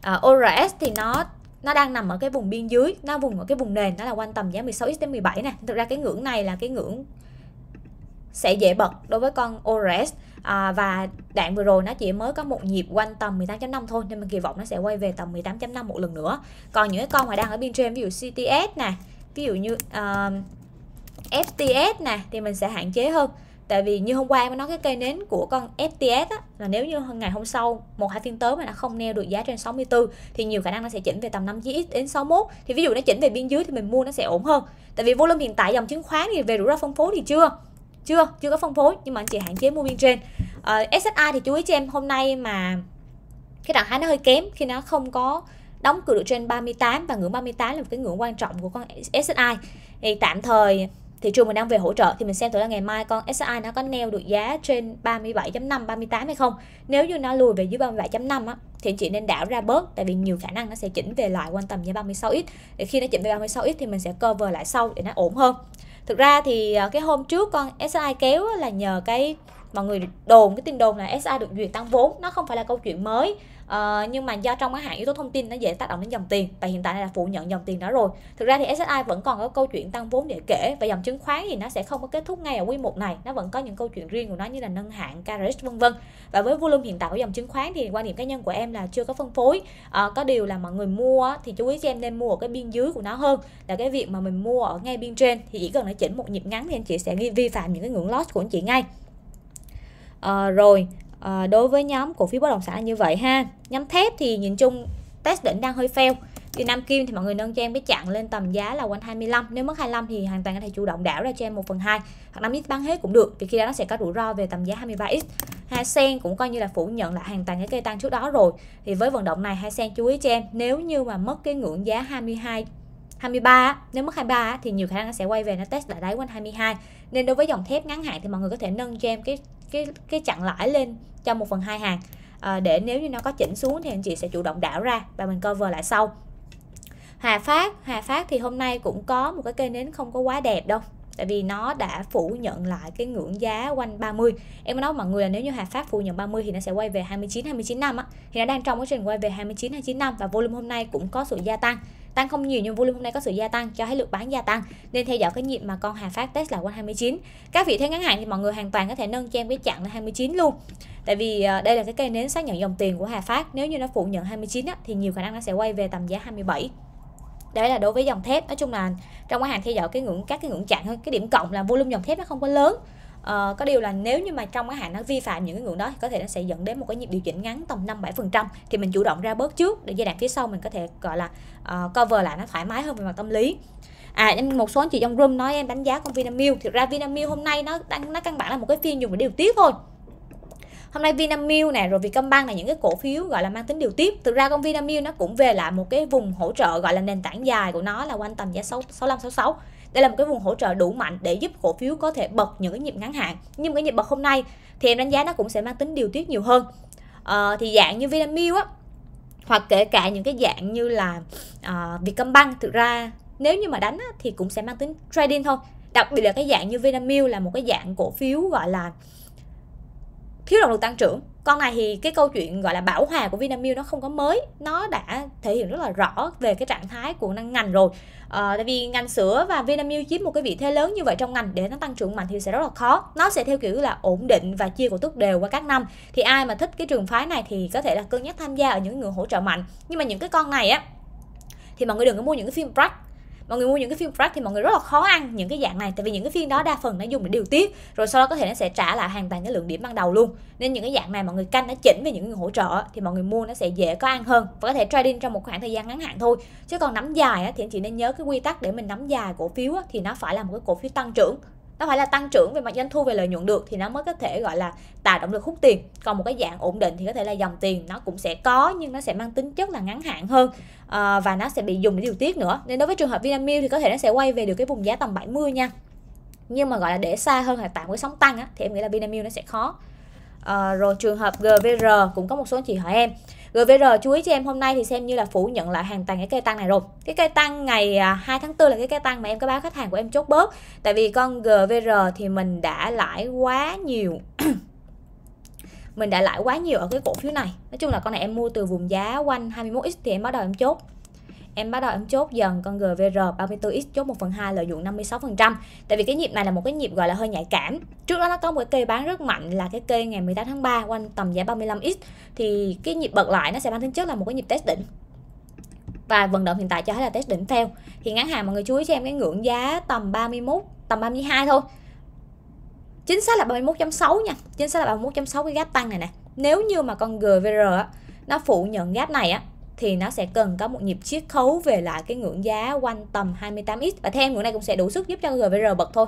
à, ORS thì nó nó đang nằm ở cái vùng biên dưới nó vùng ở cái vùng nền nó là quanh tầm giá 16x đến 17 này thực ra cái ngưỡng này là cái ngưỡng sẽ dễ bật đối với con ORS à, và đoạn vừa rồi nó chỉ mới có một nhịp quanh tầm 18.5 thôi nên mình kỳ vọng nó sẽ quay về tầm 18.5 một lần nữa còn những cái con mà đang ở biên trên ví dụ CTS nè ví dụ như uh, FTS nè thì mình sẽ hạn chế hơn tại vì như hôm qua em nói cái cây nến của con FTS á, là nếu như ngày hôm sau một hai phiên tới mà nó không neo được giá trên 64 thì nhiều khả năng nó sẽ chỉnh về tầm 5 GX đến 61 thì ví dụ nó chỉnh về biên dưới thì mình mua nó sẽ ổn hơn tại vì volume hiện tại dòng chứng khoán thì về rủi ro phân phối thì chưa chưa chưa có phân phối nhưng mà anh chị hạn chế mua biên trên ờ, SSI thì chú ý cho em hôm nay mà cái trạng thái nó hơi kém khi nó không có đóng cửa được trên 38 và ngưỡng 38 là một cái ngưỡng quan trọng của con SSI thì tạm thời thị trường mình đang về hỗ trợ thì mình xem thử là ngày mai con SSI nó có neo được giá trên 37.5 38 hay không nếu như nó lùi về dưới 37.5 á thì anh chị nên đảo ra bớt tại vì nhiều khả năng nó sẽ chỉnh về lại quanh tầm giá 36x để khi nó chỉnh về 36x thì mình sẽ cover lại sau để nó ổn hơn thực ra thì ờ, cái hôm trước con SSI kéo là nhờ cái mọi người đồn cái tin đồn là sa được duyệt tăng vốn nó không phải là câu chuyện mới à, nhưng mà do trong cái hạn yếu tố thông tin nó dễ tác động đến dòng tiền và hiện tại là phủ nhận dòng tiền đó rồi thực ra thì SSI vẫn còn có câu chuyện tăng vốn để kể và dòng chứng khoán thì nó sẽ không có kết thúc ngay ở quy một này nó vẫn có những câu chuyện riêng của nó như là nâng hạng KRX vân vân và với volume hiện tại của dòng chứng khoán thì quan điểm cá nhân của em là chưa có phân phối à, có điều là mọi người mua thì chú ý cho em nên mua ở cái biên dưới của nó hơn là cái việc mà mình mua ở ngay biên trên thì chỉ cần nó chỉnh một nhịp ngắn thì anh chị sẽ vi phạm những cái ngưỡng loss của anh chị ngay à, rồi à, đối với nhóm cổ phiếu bất động sản là như vậy ha nhóm thép thì nhìn chung test đỉnh đang hơi fail thì Nam Kim thì mọi người nâng cho em cái chặn lên tầm giá là quanh 25 nếu mất 25 thì hoàn toàn có thể chủ động đảo ra cho em 1 phần 2 hoặc 5 x bán hết cũng được vì khi đó nó sẽ có rủi ro về tầm giá 23x Hai sen cũng coi như là phủ nhận lại hoàn toàn cái cây tăng trước đó rồi thì với vận động này hai sen chú ý cho em nếu như mà mất cái ngưỡng giá 22 23 nếu mất 23 thì nhiều khả năng nó sẽ quay về nó test lại đáy quanh 22 nên đối với dòng thép ngắn hạn thì mọi người có thể nâng cho em cái cái cái chặn lãi lên cho một phần hai hàng à, để nếu như nó có chỉnh xuống thì anh chị sẽ chủ động đảo ra và mình cover lại sau hà Phát hà Phát thì hôm nay cũng có một cái cây nến không có quá đẹp đâu tại vì nó đã phủ nhận lại cái ngưỡng giá quanh 30 em nói mọi người là nếu như Hà Phát phủ nhận 30 thì nó sẽ quay về 29 29 năm á thì nó đang trong quá trình quay về 29 29 năm và volume hôm nay cũng có sự gia tăng tăng không nhiều nhưng volume hôm nay có sự gia tăng cho thấy lực bán gia tăng nên theo dõi cái nhịp mà con hàng phát test là quanh 29 các vị thế ngắn hạn thì mọi người hoàn toàn có thể nâng cho em cái chặn lên 29 luôn tại vì ờ, đây là cái cây nến xác nhận dòng tiền của Hà Phát nếu như nó phụ nhận 29 á, thì nhiều khả năng nó sẽ quay về tầm giá 27 đấy là đối với dòng thép nói chung là trong cái hàng theo dõi cái ngưỡng các cái ngưỡng chặn thôi cái điểm cộng là volume dòng thép nó không có lớn uh, có điều là nếu như mà trong cái hạn nó vi phạm những cái ngưỡng đó thì có thể nó sẽ dẫn đến một cái nhịp điều chỉnh ngắn tầm 5 7% thì mình chủ động ra bớt trước để giai đoạn phía sau mình có thể gọi là uh, cover lại nó thoải mái hơn về mặt tâm lý à em một số anh chị trong room nói em đánh giá con Vinamilk thì ra Vinamilk hôm nay nó đang nó căn bản là một cái phiên dùng để điều tiết thôi hôm nay Vinamilk này rồi Vietcombank là những cái cổ phiếu gọi là mang tính điều tiết. thực ra con Vinamilk nó cũng về lại một cái vùng hỗ trợ gọi là nền tảng dài của nó là quanh tầm giá 6, 65 66 đây là một cái vùng hỗ trợ đủ mạnh để giúp cổ phiếu có thể bật những cái nhịp ngắn hạn nhưng cái nhịp bật hôm nay thì em đánh giá nó cũng sẽ mang tính điều tiết nhiều hơn à, thì dạng như Vinamilk á hoặc kể cả những cái dạng như là à, Vietcombank thực ra nếu như mà đánh á, thì cũng sẽ mang tính trading thôi đặc biệt là cái dạng như Vinamilk là một cái dạng cổ phiếu gọi là thiếu động lực tăng trưởng con này thì cái câu chuyện gọi là bảo hòa của Vinamilk nó không có mới nó đã thể hiện rất là rõ về cái trạng thái của năng ngành rồi à, tại vì ngành sữa và Vinamilk chiếm một cái vị thế lớn như vậy trong ngành để nó tăng trưởng mạnh thì sẽ rất là khó nó sẽ theo kiểu là ổn định và chia cổ tức đều qua các năm thì ai mà thích cái trường phái này thì có thể là cân nhắc tham gia ở những người hỗ trợ mạnh nhưng mà những cái con này á thì mọi người đừng có mua những cái phim Black mọi người mua những cái phiên Black thì mọi người rất là khó ăn những cái dạng này tại vì những cái phiên đó đa phần nó dùng để điều tiết rồi sau đó có thể nó sẽ trả lại hoàn toàn cái lượng điểm ban đầu luôn nên những cái dạng này mọi người canh nó chỉnh về những người hỗ trợ thì mọi người mua nó sẽ dễ có ăn hơn và có thể trading trong một khoảng thời gian ngắn hạn thôi chứ còn nắm dài thì anh chị nên nhớ cái quy tắc để mình nắm dài cổ phiếu thì nó phải là một cái cổ phiếu tăng trưởng nó phải là tăng trưởng về mặt doanh thu về lợi nhuận được thì nó mới có thể gọi là tạo động lực hút tiền còn một cái dạng ổn định thì có thể là dòng tiền nó cũng sẽ có nhưng nó sẽ mang tính chất là ngắn hạn hơn à, và nó sẽ bị dùng để điều tiết nữa nên đối với trường hợp Vinamilk thì có thể nó sẽ quay về được cái vùng giá tầm 70 nha nhưng mà gọi là để xa hơn là tạo cái sóng tăng á, thì em nghĩ là Vinamilk nó sẽ khó à, rồi trường hợp GVR cũng có một số anh chị hỏi em GVR chú ý cho em hôm nay thì xem như là phủ nhận lại hoàn toàn cái cây tăng này rồi cái cây tăng ngày 2 à, tháng 4 là cái cây tăng mà em có báo khách hàng của em chốt bớt tại vì con GVR thì mình đã lãi quá nhiều mình đã lãi quá nhiều ở cái cổ phiếu này nói chung là con này em mua từ vùng giá quanh 21x thì em bắt đầu em chốt em bắt đầu em chốt dần con GVR 34X chốt 1 phần 2 lợi nhuận 56%. Tại vì cái nhịp này là một cái nhịp gọi là hơi nhạy cảm. Trước đó nó có một cái cây bán rất mạnh là cái cây ngày 18 tháng 3 quanh tầm giá 35X thì cái nhịp bật lại nó sẽ mang tính chất là một cái nhịp test đỉnh và vận động hiện tại cho thấy là test đỉnh theo thì ngắn hàng mọi người chú ý cho em cái ngưỡng giá tầm 31 tầm 32 thôi chính xác là 31.6 nha chính xác là 31.6 cái gap tăng này nè nếu như mà con GVR nó phụ nhận gap này á thì nó sẽ cần có một nhịp chiết khấu về lại cái ngưỡng giá quanh tầm 28x và theo ngưỡng này cũng sẽ đủ sức giúp cho GVR bật thôi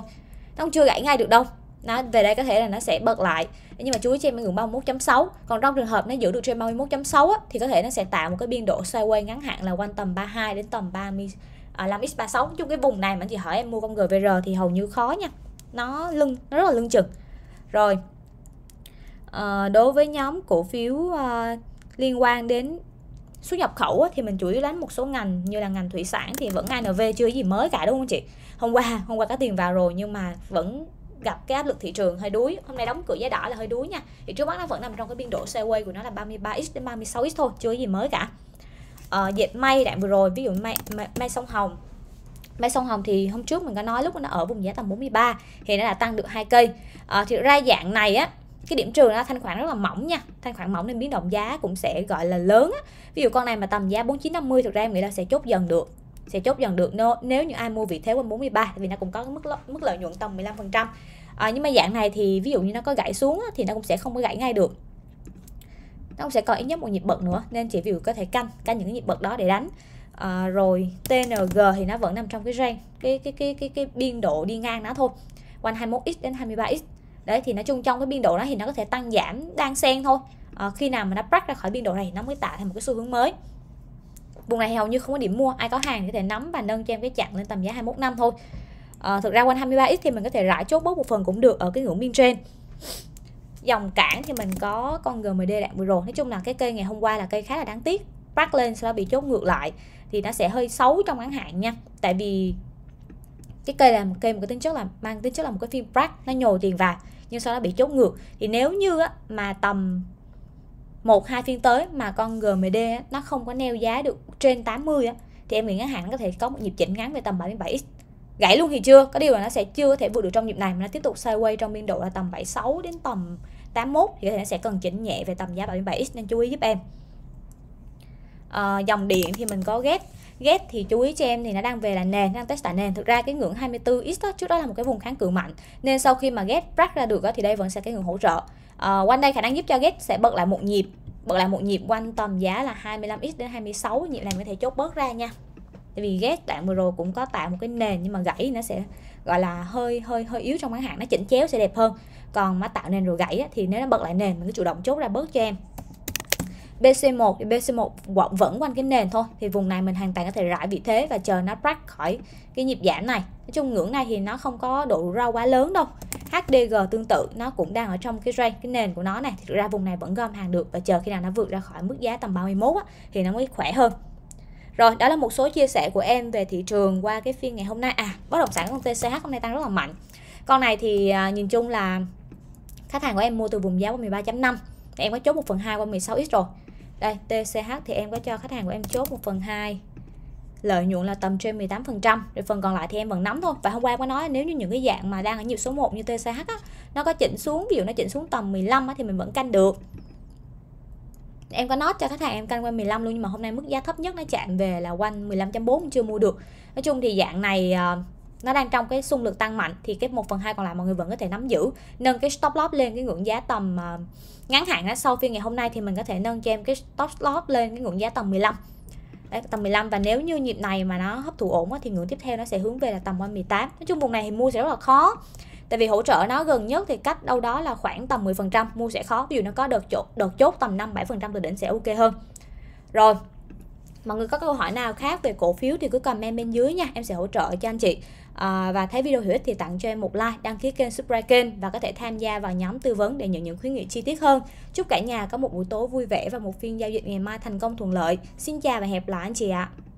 nó không chưa gãy ngay được đâu nó về đây có thể là nó sẽ bật lại nhưng mà chú ý cho em ngưỡng 31.6 còn trong trường hợp nó giữ được trên 31.6 thì có thể nó sẽ tạo một cái biên độ sideways ngắn hạn là quanh tầm 32 đến tầm 30 à, 5x36 nói chung cái vùng này mà chị hỏi em mua con GVR thì hầu như khó nha nó lưng nó rất là lưng chừng rồi à, đối với nhóm cổ phiếu à, liên quan đến xuất nhập khẩu thì mình chủ yếu đánh một số ngành như là ngành thủy sản thì vẫn ANV chưa gì mới cả đúng không chị hôm qua hôm qua có tiền vào rồi nhưng mà vẫn gặp cái áp lực thị trường hơi đuối hôm nay đóng cửa giá đỏ là hơi đuối nha thì trước mắt nó vẫn nằm trong cái biên độ CW e của nó là 33x đến 36x thôi chưa gì mới cả ờ, dệt may đoạn vừa rồi ví dụ may, may, may sông hồng may sông hồng thì hôm trước mình có nói lúc nó ở vùng giá tầm 43 thì nó đã tăng được hai cây à, thì ra dạng này á cái điểm trừ nó thanh khoản rất là mỏng nha thanh khoản mỏng nên biến động giá cũng sẽ gọi là lớn á. ví dụ con này mà tầm giá 4950 thực ra em nghĩ là sẽ chốt dần được sẽ chốt dần được nếu như ai mua vị thế qua 43 vì nó cũng có mức mức lợi nhuận tầm 15% à, nhưng mà dạng này thì ví dụ như nó có gãy xuống thì nó cũng sẽ không có gãy ngay được nó cũng sẽ còn ít nhất một nhịp bật nữa nên chị dụ có thể canh canh những cái nhịp bật đó để đánh à, rồi TNG thì nó vẫn nằm trong cái range cái cái cái cái cái biên độ đi ngang nó thôi quanh 21x đến 23x đấy thì nói chung trong cái biên độ đó thì nó có thể tăng giảm đang xen thôi à, khi nào mà nó break ra khỏi biên độ này nó mới tạo thành một cái xu hướng mới vùng này hầu như không có điểm mua ai có hàng thì có thể nắm và nâng cho em cái chặn lên tầm giá 21 năm thôi à, thực ra quanh 23x thì mình có thể rải chốt bớt một phần cũng được ở cái ngưỡng biên trên dòng cản thì mình có con GMD đạn vừa rồi nói chung là cái cây ngày hôm qua là cây khá là đáng tiếc break lên sau đó bị chốt ngược lại thì nó sẽ hơi xấu trong ngắn hạn nha tại vì cái cây là một cây một cái tính chất là mang tính chất là một cái phim break nó nhồi tiền vào nhưng sau đó bị chốt ngược thì nếu như á, mà tầm một hai phiên tới mà con GMD á, nó không có neo giá được trên 80 á, thì em nghĩ ngắn hạn có thể có một nhịp chỉnh ngắn về tầm 77 gãy luôn thì chưa có điều là nó sẽ chưa có thể vượt được trong nhịp này mà nó tiếp tục sideways trong biên độ là tầm 76 đến tầm 81 thì có thể nó sẽ cần chỉnh nhẹ về tầm giá 77 nên chú ý giúp em à, dòng điện thì mình có ghép Ghét thì chú ý cho em thì nó đang về là nền, đang test tại nền. Thực ra cái ngưỡng 24 x đó, trước đó là một cái vùng kháng cự mạnh. Nên sau khi mà ghét break ra được đó, thì đây vẫn sẽ cái ngưỡng hỗ trợ. Uh, quanh đây khả năng giúp cho ghét sẽ bật lại một nhịp bật lại một nhịp quanh tầm giá là 25x đến 26 nhịp này có thể chốt bớt ra nha tại vì ghét đoạn vừa rồi cũng có tạo một cái nền nhưng mà gãy nó sẽ gọi là hơi hơi hơi yếu trong ngắn hạn nó chỉnh chéo sẽ đẹp hơn còn mà tạo nền rồi gãy thì nếu nó bật lại nền mình cứ chủ động chốt ra bớt cho em BC1 thì BC1 vẫn quanh cái nền thôi thì vùng này mình hoàn toàn có thể rải vị thế và chờ nó break khỏi cái nhịp giảm này nói chung ngưỡng này thì nó không có độ rau quá lớn đâu HDG tương tự nó cũng đang ở trong cái range cái nền của nó này thực ra vùng này vẫn gom hàng được và chờ khi nào nó vượt ra khỏi mức giá tầm 31 á, thì nó mới khỏe hơn rồi, đó là một số chia sẻ của em về thị trường qua cái phiên ngày hôm nay. À, bất động sản của TCH hôm nay tăng rất là mạnh. Con này thì à, nhìn chung là khách hàng của em mua từ vùng giá qua 13.5. Em có chốt 1 phần 2 qua 16x rồi đây TCH thì em có cho khách hàng của em chốt một phần 2 lợi nhuận là tầm trên 18% rồi phần còn lại thì em vẫn nắm thôi và hôm qua em có nói nếu như những cái dạng mà đang ở nhịp số 1 như TCH á, nó có chỉnh xuống ví dụ nó chỉnh xuống tầm 15 á, thì mình vẫn canh được em có nốt cho khách hàng em canh quanh 15 luôn nhưng mà hôm nay mức giá thấp nhất nó chạm về là quanh 15.4 chưa mua được nói chung thì dạng này ờ, nó đang trong cái xung lực tăng mạnh thì cái 1 phần 2 còn lại mọi người vẫn có thể nắm giữ nâng cái stop loss lên cái ngưỡng giá tầm uh, ngắn hạn đó sau phiên ngày hôm nay thì mình có thể nâng cho em cái stop loss lên cái ngưỡng giá tầm 15 Đấy, tầm 15 và nếu như nhịp này mà nó hấp thụ ổn thì ngưỡng tiếp theo nó sẽ hướng về là tầm quanh 18 nói chung vùng này thì mua sẽ rất là khó tại vì hỗ trợ nó gần nhất thì cách đâu đó là khoảng tầm 10% mua sẽ khó ví dụ nó có đợt chốt đợt chốt tầm 5 7% từ đỉnh sẽ ok hơn rồi mọi người có câu hỏi nào khác về cổ phiếu thì cứ comment bên dưới nha em sẽ hỗ trợ cho anh chị à, và thấy video hữu ích thì tặng cho em một like đăng ký kênh subscribe kênh và có thể tham gia vào nhóm tư vấn để nhận những khuyến nghị chi tiết hơn chúc cả nhà có một buổi tối vui vẻ và một phiên giao dịch ngày mai thành công thuận lợi xin chào và hẹn gặp lại anh chị ạ